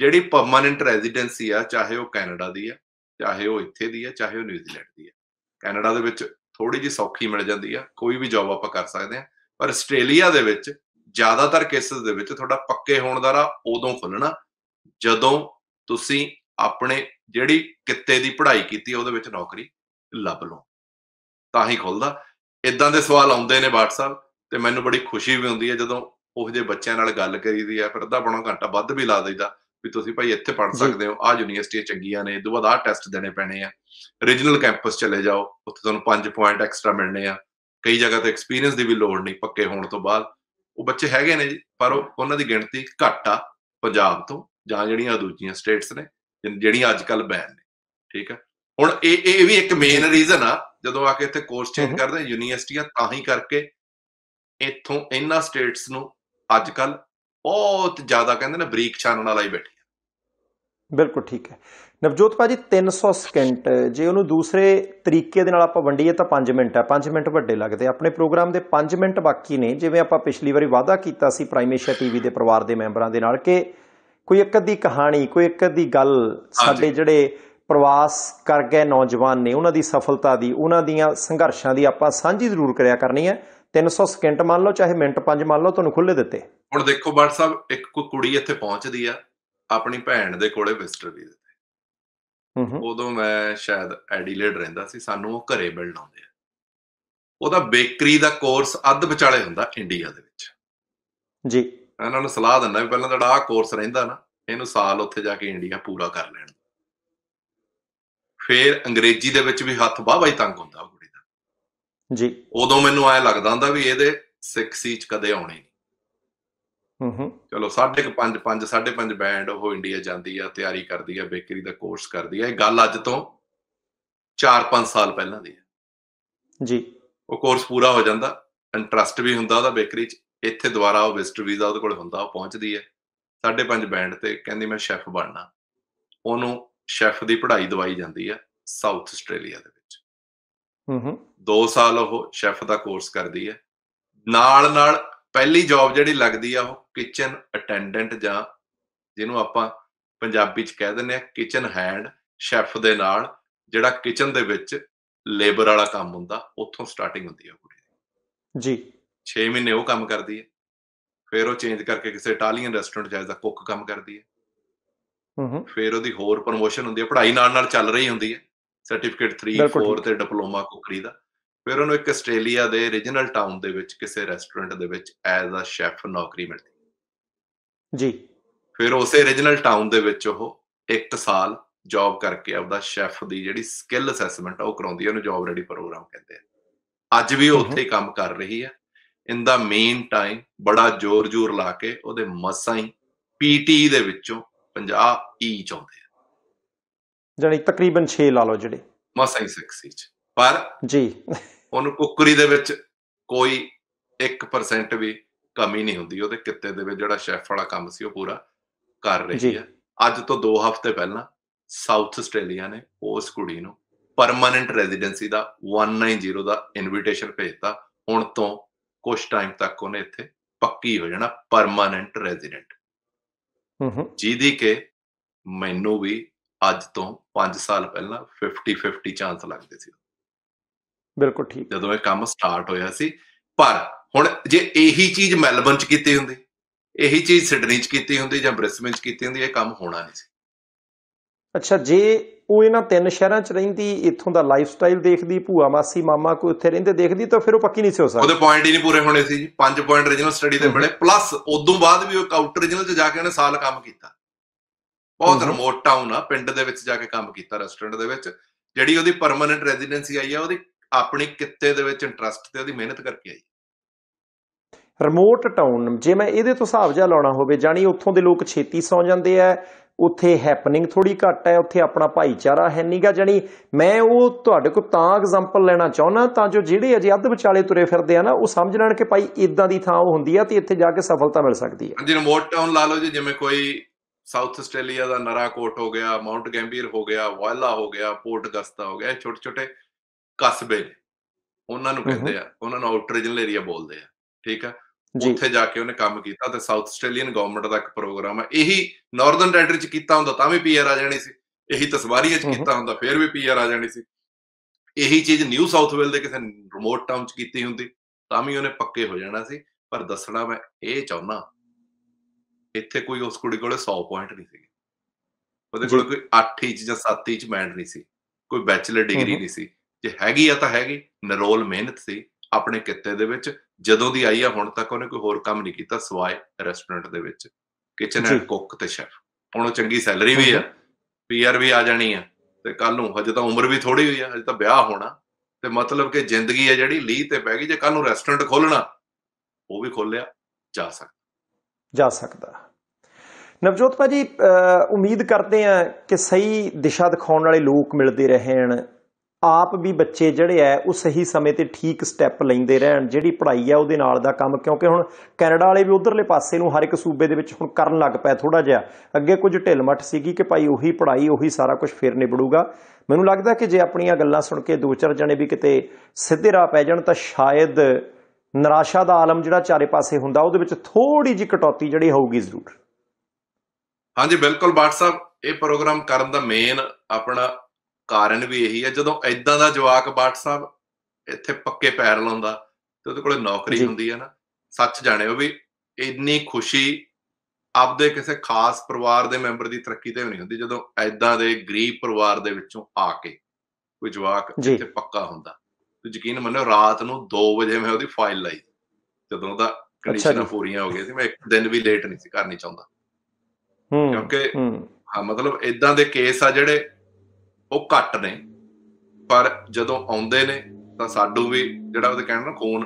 ਜਿਹੜੀ ਪਰਮਨੈਂਟ ਰੈਜ਼ੀਡੈਂਸੀ ਆ ਚਾਹੇ ਉਹ ਕੈਨੇਡਾ ਦੀ ਆ ਚਾਹੇ ਉਹ ਇੱਥੇ ਦੀ ਆ ਚਾਹੇ ਉਹ ਨਿਊਜ਼ੀਲੈਂਡ ਦੀ ਆ ਕੈਨੇਡਾ ਦੇ ਵਿੱਚ ਥੋੜੀ ਜੀ ਸੌਖੀ ਮਿਲ ਜਾਂਦੀ ਆ ਕੋਈ ਵੀ ਜੌਬ ਆਪਾਂ ਕਰ ਸਕਦੇ ਆ ਪਰ ਆਸਟ੍ਰੇਲੀਆ ਦੇ ਵਿੱਚ ਜ਼ਿਆਦਾਤਰ ਕੇਸਸ ਦੇ ਵਿੱਚ ਤੁਹਾਡਾ ਪੱਕੇ ਹੋਣ ਦਾ ਰਾ ਉਦੋਂ ਖੁੱਲਣਾ ਜਦੋਂ ਤੁਸੀਂ ਆਪਣੇ ਜਿਹੜੀ ਕਿੱਤੇ ਦੀ ਪੜ੍ਹਾਈ ਕੀਤੀ ਉਹਦੇ ਵਿੱਚ ਨੌਕਰੀ ਲੱਭ ਲਓ ਤਾਂ ਹੀ ਖੁੱਲਦਾ ਇਦਾਂ ਦੇ ਸਵਾਲ ਆਉਂਦੇ ਨੇ WhatsApp ਤੇ ਮੈਨੂੰ ਬੜੀ ਖੁਸ਼ੀ ਵੀ ਹੁੰਦੀ ਹੈ ਜਦੋਂ ਉਹ ਜੇ ਬੱਚਿਆਂ ਨਾਲ ਗੱਲ ਕਰੀਦੀ ਆ ਫਿਰ ਅੱਧਾ ਪੌਣਾ ਘੰਟਾ ਵੱਧ ਵੀ ਲਾ ਦਈਦਾ ਵੀ ਤੁਸੀਂ ਭਾਈ ਇੱਥੇ ਪੜ ਸਕਦੇ ਹੋ ਆ ਯੂਨੀਵਰਸਿਟੀ ਚੰਗੀਆਂ ਨੇ ਇਦੋਂ ਬਾਅਦ ਆ ਟੈਸਟ ਦੇਣੇ ਪੈਣੇ ਆ ਰੀਜਨਲ ਕੈਂਪਸ ਚਲੇ ਜਾਓ ਉੱਥੇ ਤੁਹਾਨੂੰ 5 ਪੁਆਇੰਟ ਐਕਸਟਰਾ ਮਿਲਣੇ ਆ ਕਈ ਜਗ੍ਹਾ ਤੇ ਐਕਸਪੀਰੀਅੰਸ ਦੀ ਵੀ ਲੋੜ ਨਹੀਂ ਪੱਕੇ ਹੋਣ ਤੋਂ ਬਾਅਦ ਉਹ ਬੱਚੇ ਹੈਗੇ ਨੇ ਜੀ ਪਰ ਉਹਨਾਂ ਦੀ ਗਿਣਤੀ ਘੱਟ ਆ ਪੰਜਾਬ ਤੋਂ ਜਾਂ ਜਿਹੜੀਆਂ ਦੂਜੀਆਂ ਸਟੇਟਸ ਨੇ ਜਿਹੜੀਆਂ ਅੱਜ ਕੱਲ ਬੈਨ ਨੇ ਠੀਕ ਹੈ ਹੁਣ ਇਹ ਇਹ ਵੀ ਇੱਕ ਮੇਨ ਰੀਜ਼ਨ ਆ ਜਦੋਂ ਆ ਕੇ ਇੱਥੇ ਕੋਰਸ ਚੇਂਜ ਕਰਦੇ ਯੂਨੀਵਰਸਿਟੀਆਂ ਤਾਂ ਹੀ ਕਰਕੇ ਇੱਥੋਂ ਇਹਨਾਂ ਸਟੇਟਸ ਨੂੰ ਅੱਜ ਕੱਲ ਬਹੁਤ ਜ਼ਿਆਦਾ ਕਹਿੰਦੇ ਨੇ ਬਰੀਕ ਛਾਨਣ ਵਾਲਾ ਹੀ ਬੈਠੀ ਬਿਲਕੁਲ ਠੀਕ ਹੈ ਨਵਜੋਤ ਭਾਜੀ 300 ਸਕਿੰਟ ਜੇ ਉਹਨੂੰ ਦੂਸਰੇ ਤਰੀਕੇ ਦੇ ਨਾਲ ਆਪਾਂ ਵੰਡੀਏ ਤਾਂ 5 ਮਿੰਟ ਹੈ 5 ਮਿੰਟ ਵੱਡੇ ਲੱਗਦੇ ਆਪਣੇ ਪ੍ਰੋਗਰਾਮ ਦੇ 5 ਮਿੰਟ ਬਾਕੀ ਨੇ ਜਿਵੇਂ ਆਪਾਂ ਪਿਛਲੀ ਵਾਰੀ ਵਾਅਦਾ ਕੀਤਾ ਸੀ ਪ੍ਰਾਈਮੇਸ਼ੀਆ ਟੀਵੀ ਦੇ ਪਰਿਵਾਰ ਦੇ ਮੈਂਬਰਾਂ ਦੇ ਨਾਲ ਕਿ ਕੋਈ ਇੱਕ ਅੱਧੀ ਕਹਾਣੀ ਕੋਈ ਇੱਕ ਅੱਧੀ ਗੱਲ ਸਾਡੇ ਜਿਹੜੇ ਪ੍ਰਵਾਸ ਕਰ ਗਏ ਨੌਜਵਾਨ ਨੇ ਉਹਨਾਂ ਦੀ ਸਫਲਤਾ ਦੀ ਉਹਨਾਂ ਦੀਆਂ ਸੰਘਰਸ਼ਾਂ ਦੀ ਆਪਾਂ ਸਾਂਝੀ ਜ਼ਰੂਰ ਕਰਿਆ ਕਰਨੀ ਹੈ 300 ਸਕਿੰਟ ਮੰਨ ਲਓ ਚਾਹੇ ਮਿੰਟ 5 ਮੰਨ ਲਓ ਤੁਹਾਨੂੰ ਖੁੱਲੇ ਦਿੱਤੇ ਹੁਣ ਦੇਖੋ ਬਾਟ ਸਾਹਿਬ ਇੱਕ ਕੋਈ ਕੁੜੀ ਇੱਥੇ ਪਹੁੰਚਦੀ ਆ ਆਪਣੀ ਭੈਣ ਦੇ ਕੋਲੇ ਵਿਜ਼ਟਰ ਵੀ ਦਿੱਤੇ ਉਦੋਂ ਮੈਂ ਸ਼ਾਇਦ ਐਡੀਲੇਡ ਰਹਿੰਦਾ ਸੀ ਸਾਨੂੰ ਉਹ ਘਰੇ ਮਿਲਣ ਆਉਂਦੇ ਆ ਉਹਦਾ ਬੇਕਰੀ ਦਾ ਕੋਰਸ ਅੱਧ ਵਿਚਾਲੇ ਹੁੰਦਾ ਇੰਡੀਆ ਦੇ ਵਿੱਚ ਜੀ ਇਹਨਾਂ ਨੂੰ ਸਲਾਹ ਦਿੰਦਾ ਵੀ ਪਹਿਲਾਂ ਤੁਹਾਡਾ ਆਹ ਕੋਰਸ ਰਹਿੰਦਾ ਨਾ ਇਹਨੂੰ ਸਾਲ ਉੱਥੇ ਜਾ ਕੇ ਇੰਡੀਆ ਪੂਰਾ ਕਰ ਲੈਣ ਫੇਰ ਅੰਗਰੇਜ਼ੀ ਦੇ ਵਿੱਚ ਵੀ ਹੱਥ ਬਾਹ ਬਾਈ ਤੰਗ ਹੁੰਦਾ ਉਹ ਕੁੜੀ ਦਾ ਜੀ ਉਦੋਂ ਮੈਨੂੰ ਐ ਲੱਗਦਾ ਹੁੰਦਾ ਵੀ ਇਹਦੇ ਸਿੱਖ ਚ ਕਦੇ ਆਉਣੇ ਹੂੰ ਹੂੰ ਚਲੋ ਸਾਢੇ 5 5 ਬੈਂਡ ਉਹ ਇੰਡੀਆ ਜਾਂਦੀ ਆ ਤਿਆਰੀ ਕਰਦੀ ਆ ਬੇਕਰੀ ਦਾ ਕੋਰਸ ਕਰਦੀ ਆ ਇਹ ਗੱਲ ਅੱਜ ਤੋਂ 4-5 ਸਾਲ ਪਹਿਲਾਂ ਦੀ ਹੈ ਜੀ ਉਹ ਕੋਰਸ ਪੂਰਾ ਹੋ ਜਾਂਦਾ ਇੰਟਰਸਟ ਵੀ ਹੁੰਦਾ ਉਹਦਾ ਬੇਕਰੀ 'ਚ ਇੱਥੇ ਦੁਬਾਰਾ ਉਹ ਵਿਜ਼ਟਰ ਵੀਜ਼ਾ ਉਹਦੇ ਕੋਲ ਹੁੰਦਾ ਉਹ ਪਹੁੰਚਦੀ ਹੈ ਪੰਜ ਬੈਂਡ ਤੇ ਕਹਿੰਦੀ ਮੈਂ ਸ਼ੈਫ ਬਣਨਾ ਉਹਨੂੰ ਸ਼ੈਫ ਦੀ ਪੜ੍ਹਾਈ ਦਵਾਈ ਜਾਂਦੀ ਹੈ ਸਾਊਥ ਆਸਟ੍ਰੇਲੀਆ ਦੇ ਵਿੱਚ ਹੂੰ ਹੂੰ 2 ਸਾਲ ਉਹ ਸ਼ੈਫ ਦਾ ਕੋਰਸ ਕਰਦੀ ਹੈ ਨਾਲ ਨਾਲ ਪਹਿਲੀ ਜੌਬ ਜਿਹੜੀ ਲੱਗਦੀ ਆ ਉਹ ਕਿਚਨ ਅਟੈਂਡੈਂਟ ਜਾਂ ਜਿਹਨੂੰ ਆਪਾਂ ਪੰਜਾਬੀ ਚ ਕਹਿ ਦਿੰਦੇ ਆ ਕਿਚਨ ਹੈਂਡ ਸ਼ੈਫ ਦੇ ਨਾਲ ਜਿਹੜਾ ਕਿਚਨ ਦੇ ਵਿੱਚ ਲੇਬਰ ਵਾਲਾ ਕੰਮ ਹੁੰਦਾ ਉੱਥੋਂ ਸਟਾਰਟਿੰਗ ਹੁੰਦੀ ਆ ਕੁੜੀ ਜੀ 6 ਮਹੀਨੇ ਉਹ ਕੰਮ ਕਰਦੀ ਹੈ ਫਿਰ ਉਹ ਚੇਂਜ ਕਰਕੇ ਕਿਸੇ ਇਟਾਲੀਅਨ ਰੈਸਟੋਰੈਂਟ ਜਾਇਜ਼ ਦਾ ਕੁੱਕ ਕੰਮ ਕਰਦੀ ਹੈ ਹੂੰ ਫਿਰ ਉਹਦੀ ਹੋਰ ਪ੍ਰੋਮੋਸ਼ਨ ਹੁੰਦੀ ਹੈ ਪੜ੍ਹਾਈ ਨਾਲ ਨਾਲ ਚੱਲ ਰਹੀ ਹੁੰਦੀ ਹੈ ਸਰਟੀਫਿਕੇਟ 3 4 ਤੇ ਡਿਪਲੋਮਾ ਕੁਕਰੀ ਦਾ ਫਿਰ ਉਹਨੂੰ ਇੱਕ ਆਸਟ੍ਰੇਲੀਆ ਦੇ origignal ਟਾਊਨ ਦੇ ਵਿੱਚ ਕਿਸੇ ਰੈਸਟੋਰੈਂਟ ਦੇ ਵਿੱਚ ਐਜ਼ ਅ ਸ਼ੈਫ ਨੌਕਰੀ ਮਿਲਦੀ ਜੀ ਫਿਰ ਉਸੇ origignal ਟਾਊਨ ਦੇ ਵਿੱਚ ਉਹ ਇੱਕ ਸਾਲ ਜੌਬ ਕਰਕੇ ਆਪਦਾ ਸ਼ੈਫ ਦੀ ਜਿਹੜੀ ਸਕਿੱਲ ਅਸੈਸਮੈਂਟ ਆ ਉਹ ਕਰਾਉਂਦੀ ਹੈ ਉਹਨੂੰ ਜੌਬ ਰੈਡੀ ਪ੍ਰੋਗਰਾਮ ਕਹਿੰਦੇ ਆ ਅੱਜ ਵੀ ਉਹ ਉੱਥੇ ਕੰਮ ਕਰ ਰਹੀ ਹੈ ਇਨ ਦਾ ਮੇਨ ਟਾਈਮ ਬੜਾ ਜ਼ੋਰ-ਜ਼ੋਰ ਲਾ ਕੇ ਉਹਦੇ ਮਸਾਂ ਹੀ ਪੀਟੀ ਦੇ ਵਿੱਚੋਂ 50 ਈ ਚਾਉਂਦੇ ਆ ਜਿਹੜੇ ਤਕਰੀਬਨ 6 ਲਾ ਲਓ ਜਿਹੜੇ ਮਸਾਂ ਹੀ 6 ਚ ਪਰ ਜੀ ਉਹਨੂੰ ਕੁੱਕਰੀ ਦੇ ਵਿੱਚ ਕੋਈ 1% ਵੀ ਕਮੀ ਨਹੀਂ ਹੁੰਦੀ ਉਹਦੇ ਕਿੱਤੇ ਦੇ ਵਿੱਚ ਜਿਹੜਾ ਸ਼ੈਫ ਵਾਲਾ ਕੰਮ ਸੀ ਉਹ ਪੂਰਾ ਕਰ ਰਹੀ ਹੈ ਅੱਜ ਤੋਂ 2 ਹਫ਼ਤੇ ਪਹਿਲਾਂ ਸਾਊਥ ਆਸਟ੍ਰੇਲੀਆ ਨੇ ਉਸ ਕੁੜੀ ਨੂੰ ਪਰਮਨੈਂਟ ਰੈਜ਼ੀਡੈਂਸੀ ਦਾ 190 ਦਾ ਇਨਵੀਟੇਸ਼ਨ ਭੇਜਤਾ ਹੁਣ ਤੋਂ ਕੁਝ ਟਾਈਮ ਤੱਕ ਉਹਨੇ ਇੱਥੇ ਪੱਕੀ ਹੋ ਜਾਣਾ ਪਰਮਾਨੈਂਟ ਰੈਜ਼ੀਡੈਂਟ ਹੂੰ ਜਿਹਦੀ ਕਿ ਮੈਨੂੰ ਵੀ ਅੱਜ ਤੋਂ 5 ਸਾਲ ਪਹਿਲਾਂ 50-50 ਚਾਂਸ ਲੱਗਦੇ ਸੀ ਬਿਲਕੁਲ ਠੀਕ ਜਦੋਂ ਇਹ ਕੰਮ ਸਟਾਰਟ ਹੋਇਆ ਸੀ ਪਰ ਹੁਣ ਜੇ ਇਹੀ ਚੀਜ਼ ਮੈਲਬਨ ਚ ਕੀਤੀ ਹੁੰਦੀ ਇਹੀ ਚੀਜ਼ ਸਿਡਨੀ ਚ ਕੀਤੀ ਹੁੰਦੀ ਜਾਂ ਬ੍ਰਿਸਬਨ ਚ ਕੀਤੀ ਹੁੰਦੀ ਇਹ ਕੰਮ ਹੋਣਾ ਨਹੀਂ ਸੀ ਅੱਛਾ ਜੇ ਉਹ ਇਹਨਾਂ ਤਿੰਨ ਸ਼ਹਿਰਾਂ 'ਚ ਰਹਿੰਦੀ ਇੱਥੋਂ ਦਾ ਲਾਈਫ ਸਟਾਈਲ ਦੇਖਦੀ ਭੂਆ ਮਾਸੀ ਮਾਮਾ ਕੋਈ ਉੱਥੇ ਰਹਿੰਦੇ ਦੇਖਦੀ ਤਾਂ ਫਿਰ ਉਹ ਪੱਕੀ ਨਹੀਂ ਸੀ ਹੋ ਸਕਦਾ ਉਹਦੇ ਪੁਆਇੰਟ ਹੀ ਨਹੀਂ ਪੂਰੇ ਹੋਣੇ ਸੀ ਜੀ 5 ਪੁਆਇੰਟ ਰੀਜਨਲ ਸਟੱਡੀ ਦੇ ਬਣੇ ਪਲੱਸ ਉਦੋਂ ਬਾਅਦ ਵੀ ਉਹ ਕਾਊਂਟਰ ਰੀਜਨਲ 'ਚ ਜਾ ਕੇ ਉਹਨੇ ਸਾਲ ਕੰਮ ਕੀਤਾ ਬਹੁਤ ਰਿਮੋਟ ਟਾਊਨ ਆ ਪਿੰਡ ਦੇ ਵਿੱਚ ਜਾ ਕੇ ਕੰਮ ਕੀਤਾ ਰੈਸਟੋਰੈਂਟ ਦੇ ਵਿੱਚ ਜਿਹੜੀ ਉਹਦੀ ਪਰਮਨੈਂਟ ਰੈਜ਼ੀਡੈਂਸੀ ਆਈ ਆ ਉਹਦੀ ਆਪਣੀ ਕਿੱਤੇ ਦੇ ਵਿੱਚ ਇੰਟਰਸਟ ਤੇ ਉਹਦੀ ਮਿਹਨਤ ਕਰਕੇ ਆਈ ਰਿਮੋਟ ਟਾਊਨ ਜੇ ਮੈਂ ਇਹਦੇ ਤੋਂ ਹਿਸਾਬ ਜਿਹਾ ਲਾਉਣਾ ਹੋਵੇ ਜਾਨੀ ਉੱਥੋਂ ਦੇ ਲੋਕ ਛੇਤੀ ਸੌਂ ਜਾਂਦੇ ਆ ਉੱਥੇ ਹੈਪਨਿੰਗ ਥੋੜੀ ਘੱਟ ਹੈ ਉੱਥੇ ਆਪਣਾ ਭਾਈਚਾਰਾ ਹੈ ਨਹੀਂਗਾ ਜਣੀ ਮੈਂ ਉਹ ਤੁਹਾਡੇ ਕੋਲ ਤਾਂ ਐਗਜ਼ਾਮਪਲ ਲੈਣਾ ਚਾਹੁੰਦਾ ਤਾਂ ਜੋ ਜਿਹੜੇ ਅਜੇ ਅੱਧ ਵਿਚਾਲੇ ਤੁਰੇ ਫਿਰਦੇ ਆ ਨਾ ਉਹ ਸਮਝ ਲੈਣ ਕਿ ਭਾਈ ਇਦਾਂ ਦੀ ਥਾਂ ਉਹ ਹੁੰਦੀ ਆ ਤੇ ਇੱਥੇ ਜਾ ਕੇ ਸਫਲਤਾ ਮਿਲ ਸਕਦੀ ਹੈ ਜੀ ਰਿਮੋਟ ਟਾਊਨ ਲਾ ਲਓ ਜੀ ਜਿਵੇਂ ਕੋਈ ਸਾਊਥ ਆਸਟ੍ਰੇਲੀਆ ਦਾ ਨਰਾਕੋਟ ਹੋ ਗਿਆ ਮਾਉਂਟ ਗੈਂਬੀਅਰ ਹੋ ਗਿਆ ਵਾਇਲਾ ਹੋ ਗਿਆ ਪੋਰਟ ਗਸਤਾ ਹੋ ਗਿਆ ਛੋਟੇ ਛੋਟੇ ਕਸਬੇ ਉਹਨਾਂ ਨੂੰ ਕਹਿੰਦੇ ਆ ਉਹਨਾਂ ਨੂੰ ਆਊਟਰ ਰੀਜਨਲ ਏਰੀਆ ਬੋਲਦੇ ਆ ਠੀਕ ਆ ਉੱਥੇ ਜਾ ਕੇ ਉਹਨੇ ਕੰਮ ਕੀਤਾ ਤੇ ਸਾਊਥ ਆਸਟ੍ਰੇਲੀਅਨ ਗਵਰਨਮੈਂਟ ਦਾ ਇੱਕ ਪ੍ਰੋਗਰਾਮ ਹੈ ਇਹੀ ਨਾਰਦਰਨ ਟੈਰੀਟਰੀ ਚ ਕੀਤਾ ਹੁੰਦਾ ਤਾਂ ਵੀ ਪੀਆਰ ਆ ਜਾਣੀ ਸੀ ਇਹੀ ਤਸਵਾਰੀ ਚ ਕੀਤਾ ਹੁੰਦਾ ਫੇਰ ਵੀ ਪੀਆਰ ਆ ਜਾਣੀ ਸੀ ਇਹੀ ਚੀਜ਼ ਨਿਊ ਸਾਊਥ ਵੇਲ ਦੇ ਕਿਸੇ ਰਿਮੋਟ ਟਾਊਨ ਚ ਕੀਤੀ ਹੁੰਦੀ ਤਾਂ ਵੀ ਉਹਨੇ ਪੱਕੇ ਹੋ ਜਾਣਾ ਸੀ ਪਰ ਦੱਸਣਾ ਮੈਂ ਇਹ ਚਾਹੁੰਦਾ ਇੱਥੇ ਕੋਈ ਉਸ ਕੁੜੀ ਕੋਲੇ 100 ਪੁਆਇੰਟ ਨਹੀਂ ਸੀ ਉਹਦੇ ਕੋਲ ਕੋਈ 8 ਇੰਚ ਜਾਂ 7 ਇੰਚ ਮੈਂਡ ਨਹੀਂ ਸੀ ਕੋਈ ਬੈਚਲਰ ਡਿਗਰੀ ਨਹੀਂ ਸੀ ਜੇ ਹੈਗੀ ਆ ਤਾਂ ਹੈਗੀ ਨਰੋਲ ਮਿਹਨਤ ਸੀ ਆਪਣੇ ਕਿੱਤੇ ਦੇ ਵਿੱਚ ਜਦੋਂ ਦੀ ਆਈ ਆ ਹੁਣ ਤੱਕ ਉਹਨੇ ਕੋਈ ਹੋਰ ਕੰਮ ਨਹੀਂ ਕੀਤਾ ਸਵਾਏ ਰੈਸਟੋਰੈਂਟ ਦੇ ਵਿੱਚ ਕਿਚਨ ਐਂਡ ਕੁੱਕ ਤੇ ਸ਼ੈਫ ਹੁਣ ਉਹ ਚੰਗੀ ਸੈਲਰੀ ਵੀ ਆ ਪੀਆਰ ਵੀ ਆ ਜਾਣੀ ਆ ਤੇ ਕੱਲ ਨੂੰ ਹਜੇ ਤਾਂ ਉਮਰ ਵੀ ਥੋੜੀ ਹੋਈ ਆ ਹਜੇ ਤਾਂ ਵਿਆਹ ਹੋਣਾ ਤੇ ਮਤਲਬ ਕਿ ਜ਼ਿੰਦਗੀ ਆ ਜਿਹੜੀ ਲੀ ਤੇ ਪੈ ਗਈ ਜੇ ਕੱਲ ਨੂੰ ਰੈਸਟੋਰੈਂਟ ਖੋਲਣਾ ਉਹ ਵੀ ਖੋਲਿਆ ਜਾ ਸਕਦਾ ਜਾ ਸਕਦਾ ਨਵਜੋਤ ਭਾਜੀ ਉਮੀਦ ਕਰਦੇ ਆ ਕਿ ਸਹੀ ਦਿਸ਼ਾ ਦਿਖਾਉਣ ਵਾਲੇ ਲੋਕ ਮਿਲਦੇ ਰਹੇਣ ਆਪ ਵੀ ਬੱਚੇ ਜਿਹੜੇ ਆ ਉਹ ਸਹੀ ਸਮੇਂ ਤੇ ਠੀਕ ਸਟੈਪ ਲੈਂਦੇ ਰਹਿਣ ਜਿਹੜੀ ਪੜ੍ਹਾਈ ਆ ਉਹਦੇ ਨਾਲ ਦਾ ਕੰਮ ਕਿਉਂਕਿ ਹੁਣ ਕੈਨੇਡਾ ਵਾਲੇ ਵੀ ਉਧਰਲੇ ਪਾਸੇ ਨੂੰ ਹਰ ਇੱਕ ਸੂਬੇ ਦੇ ਵਿੱਚ ਹੁਣ ਕਰਨ ਲੱਗ ਪਏ ਥੋੜਾ ਜਿਹਾ ਅੱਗੇ ਕੁਝ ਢਿਲਮੱਠ ਸੀਗੀ ਕਿ ਭਾਈ ਉਹੀ ਪੜ੍ਹਾਈ ਉਹੀ ਸਾਰਾ ਕੁਝ ਫੇਰ ਨਿਬੜੂਗਾ ਮੈਨੂੰ ਲੱਗਦਾ ਕਿ ਜੇ ਆਪਣੀਆਂ ਗੱਲਾਂ ਸੁਣ ਕੇ ਦੋ ਚਾਰ ਜਣੇ ਵੀ ਕਿਤੇ ਸਿੱਧੇ ਰਾਹ ਪੈ ਜਾਣ ਤਾਂ ਸ਼ਾਇਦ ਨਿਰਾਸ਼ਾ ਦਾ ਆਲਮ ਜਿਹੜਾ ਚਾਰੇ ਪਾਸੇ ਹੁੰਦਾ ਉਹਦੇ ਵਿੱਚ ਥੋੜੀ ਜਿਹੀ ਕਟੌਤੀ ਜਿਹੜੀ ਹੋਊਗੀ ਜ਼ਰੂਰ ਹਾਂਜੀ ਬਿਲਕੁਲ ਬਾਟ ਸਾਹਿਬ ਇਹ ਪ੍ਰੋਗਰਾਮ ਕਰਨ ਦਾ ਮੇਨ ਆਪਣਾ ਕਾਰਨ ਵੀ ਇਹੀ ਹੈ ਜਦੋਂ ਐਦਾਂ ਦਾ ਜਵਾਕ ਬਾਟ ਸਾਹਿਬ ਇੱਥੇ ਪੱਕੇ ਪੈਰ ਲਾਉਂਦਾ ਤੇ ਉਹਦੇ ਕੋਲੇ ਨੌਕਰੀ ਹੁੰਦੀ ਹੈ ਨਾ ਸੱਚ ਜਾਣੇ ਉਹ ਵੀ ਇੰਨੀ ਖੁਸ਼ੀ ਆਪਦੇ ਕਿਸੇ ਖਾਸ ਪਰਿਵਾਰ ਦੇ ਮੈਂਬਰ ਦੀ ਤਰੱਕੀ ਤੇ ਨਹੀਂ ਹੁੰਦੀ ਜਦੋਂ ਐਦਾਂ ਦੇ ਗਰੀਬ ਪਰਿਵਾਰ ਦੇ ਵਿੱਚੋਂ ਆ ਕੇ ਕੋਈ ਜਵਾਕ ਇੱਥੇ ਪੱਕਾ ਹੁੰਦਾ ਤੂੰ ਯਕੀਨ ਮੰਨੋ ਰਾਤ ਨੂੰ 2 ਵਜੇ ਮੈਂ ਉਹਦੀ ਫਾਈਲ ਲਾਈ ਜਦੋਂ ਉਹਦਾ ਕੰਡੀਸ਼ਨਾਂ ਪੂਰੀਆਂ ਹੋ ਗਈਆਂ ਸੀ ਮੈਂ ਇੱਕ ਦਿਨ ਵੀ ਲੇਟ ਨਹੀਂ ਸੀ ਕਰਨੀ ਚਾਹੁੰਦਾ ਹੂੰ ਕਿਉਂਕਿ ਹਾਂ ਮਤਲਬ ਇਦਾਂ ਦੇ ਕੇਸ ਆ ਜਿਹੜੇ ਉਹ ਘੱਟ ਨੇ ਪਰ ਜਦੋਂ ਆਉਂਦੇ ਨੇ ਤਾਂ ਸਾਡੂ ਵੀ ਜਿਹੜਾ ਉਹਦੇ ਕਹਿਣ ਨਾਲ ਖੂਨ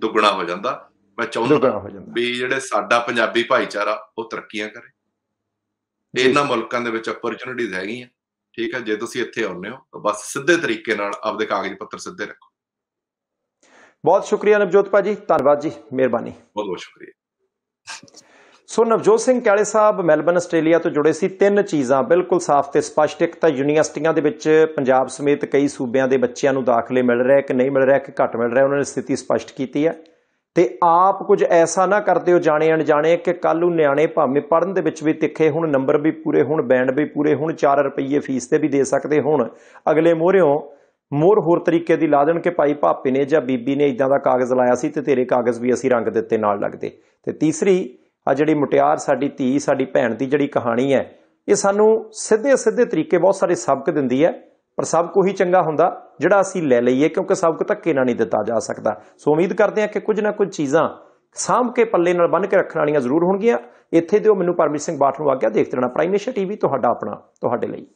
ਦੁੱਗਣਾ ਹੋ ਜਾਂਦਾ ਮੈਂ ਚਾਹੁੰਦਾ ਵੀ ਜਿਹੜੇ ਸਾਡਾ ਪੰਜਾਬੀ ਭਾਈਚਾਰਾ ਉਹ ਤਰੱਕੀਆਂ ਕਰੇ ਇਹਨਾਂ ਮੁਲਕਾਂ ਦੇ ਵਿੱਚ ਓਪਰਚੁਨਿਟੀਜ਼ ਹੈਗੀਆਂ ਠੀਕ ਹੈ ਜੇ ਤੁਸੀਂ ਇੱਥੇ ਆਉਂਦੇ ਹੋ ਤਾਂ ਬਸ ਸਿੱਧੇ ਤਰੀਕੇ ਨਾਲ ਆਪਦੇ ਕਾਗਜ਼ ਪੱਤਰ ਸਿੱਧੇ ਰੱਖੋ ਬਹੁਤ ਸ਼ੁਕਰੀਆ ਨਵਜੋਤ ਭਾਜੀ ਧੰਨਵਾਦ ਜੀ ਮਿਹਰਬਾਨੀ ਬਹੁਤ ਬਹੁਤ ਸ਼ੁਕਰੀਆ so Navjot Singh Kaile Sahib Melbourne Australia ਤੋਂ ਜੁੜੇ ਸੀ ਤਿੰਨ ਚੀਜ਼ਾਂ ਬਿਲਕੁਲ ਸਾਫ਼ ਤੇ ਸਪਸ਼ਟ ਇੱਕ ਤਾਂ ਯੂਨੀਵਰਸਿਟੀਆਂ ਦੇ ਵਿੱਚ ਪੰਜਾਬ ਸਮੇਤ ਕਈ ਸੂਬਿਆਂ ਦੇ ਬੱਚਿਆਂ ਨੂੰ ਦਾਖਲੇ ਮਿਲ ਰਿਹਾ ਕਿ ਨਹੀਂ ਮਿਲ ਰਿਹਾ ਕਿ ਘੱਟ ਮਿਲ ਰਿਹਾ ਉਹਨਾਂ ਨੇ ਸਥਿਤੀ ਸਪਸ਼ਟ ਕੀਤੀ ਹੈ ਤੇ ਆਪ ਕੁਝ ਐਸਾ ਨਾ ਕਰਦੇ ਹੋ ਜਾਣੇ ਅਣਜਾਣੇ ਕਿ ਕੱਲ ਨੂੰ ਨਿਆਣੇ ਭਾਵੇਂ ਪੜਨ ਦੇ ਵਿੱਚ ਵੀ ਤਿੱਖੇ ਹੁਣ ਨੰਬਰ ਵੀ ਪੂਰੇ ਹੁਣ ਬੈਂਡ ਵੀ ਪੂਰੇ ਹੁਣ 4 ਰੁਪਏ ਫੀਸ ਤੇ ਵੀ ਦੇ ਸਕਦੇ ਹੁਣ ਅਗਲੇ ਮੋਹਰਿਓਂ ਮੋਰ ਹੋਰ ਤਰੀਕੇ ਦੀ ਲਾ ਦੇਣ ਕਿ ਭਾਈ ਭਾਪੇ ਨੇ ਜਾਂ ਬੀਬੀ ਨੇ ਇਦਾਂ ਦਾ ਕਾਗਜ਼ ਲਾਇਆ ਸੀ ਤੇ ਤੇਰੇ ਕਾਗਜ਼ ਵੀ ਅਸੀਂ ਰੰਗ ਦਿੱਤੇ ਨਾਲ ਲੱਗਦੇ ਤੇ ਤੀਸਰੀ ਆ ਜਿਹੜੀ ਮੁਟਿਆਰ ਸਾਡੀ ਧੀ ਸਾਡੀ ਭੈਣ ਦੀ ਜਿਹੜੀ ਕਹਾਣੀ ਹੈ ਇਹ ਸਾਨੂੰ ਸਿੱਧੇ ਸਿੱਧੇ ਤਰੀਕੇ ਬਹੁਤ ਸਾਰੇ ਸਬਕ ਦਿੰਦੀ ਹੈ ਪਰ ਸਭ ਕੋ ਹੀ ਚੰਗਾ ਹੁੰਦਾ ਜਿਹੜਾ ਅਸੀਂ ਲੈ ਲਈਏ ਕਿਉਂਕਿ ਸਬਕ ਧੱਕੇ ਨਾਲ ਨਹੀਂ ਦਿੱਤਾ ਜਾ ਸਕਦਾ ਸੋ ਉਮੀਦ ਕਰਦੇ ਹਾਂ ਕਿ ਕੁਝ ਨਾ ਕੁਝ ਚੀਜ਼ਾਂ ਸਾਂਭ ਕੇ ਪੱਲੇ ਨਾਲ ਬੰਨ ਕੇ ਰੱਖਣ ਵਾਲੀਆਂ ਜ਼ਰੂਰ ਹੋਣਗੀਆਂ ਇੱਥੇ ਦਿਓ ਮੈਨੂੰ ਪਰਮਜੀਤ ਸਿੰਘ ਬਾਠ ਨੂੰ ਆਗਿਆ ਦੇਖਦੇ ਰਹਿਣਾ ਪ੍ਰਾਈਮ ਟੀਵੀ ਤੁਹਾਡਾ ਆਪਣਾ ਤੁਹਾਡੇ ਲਈ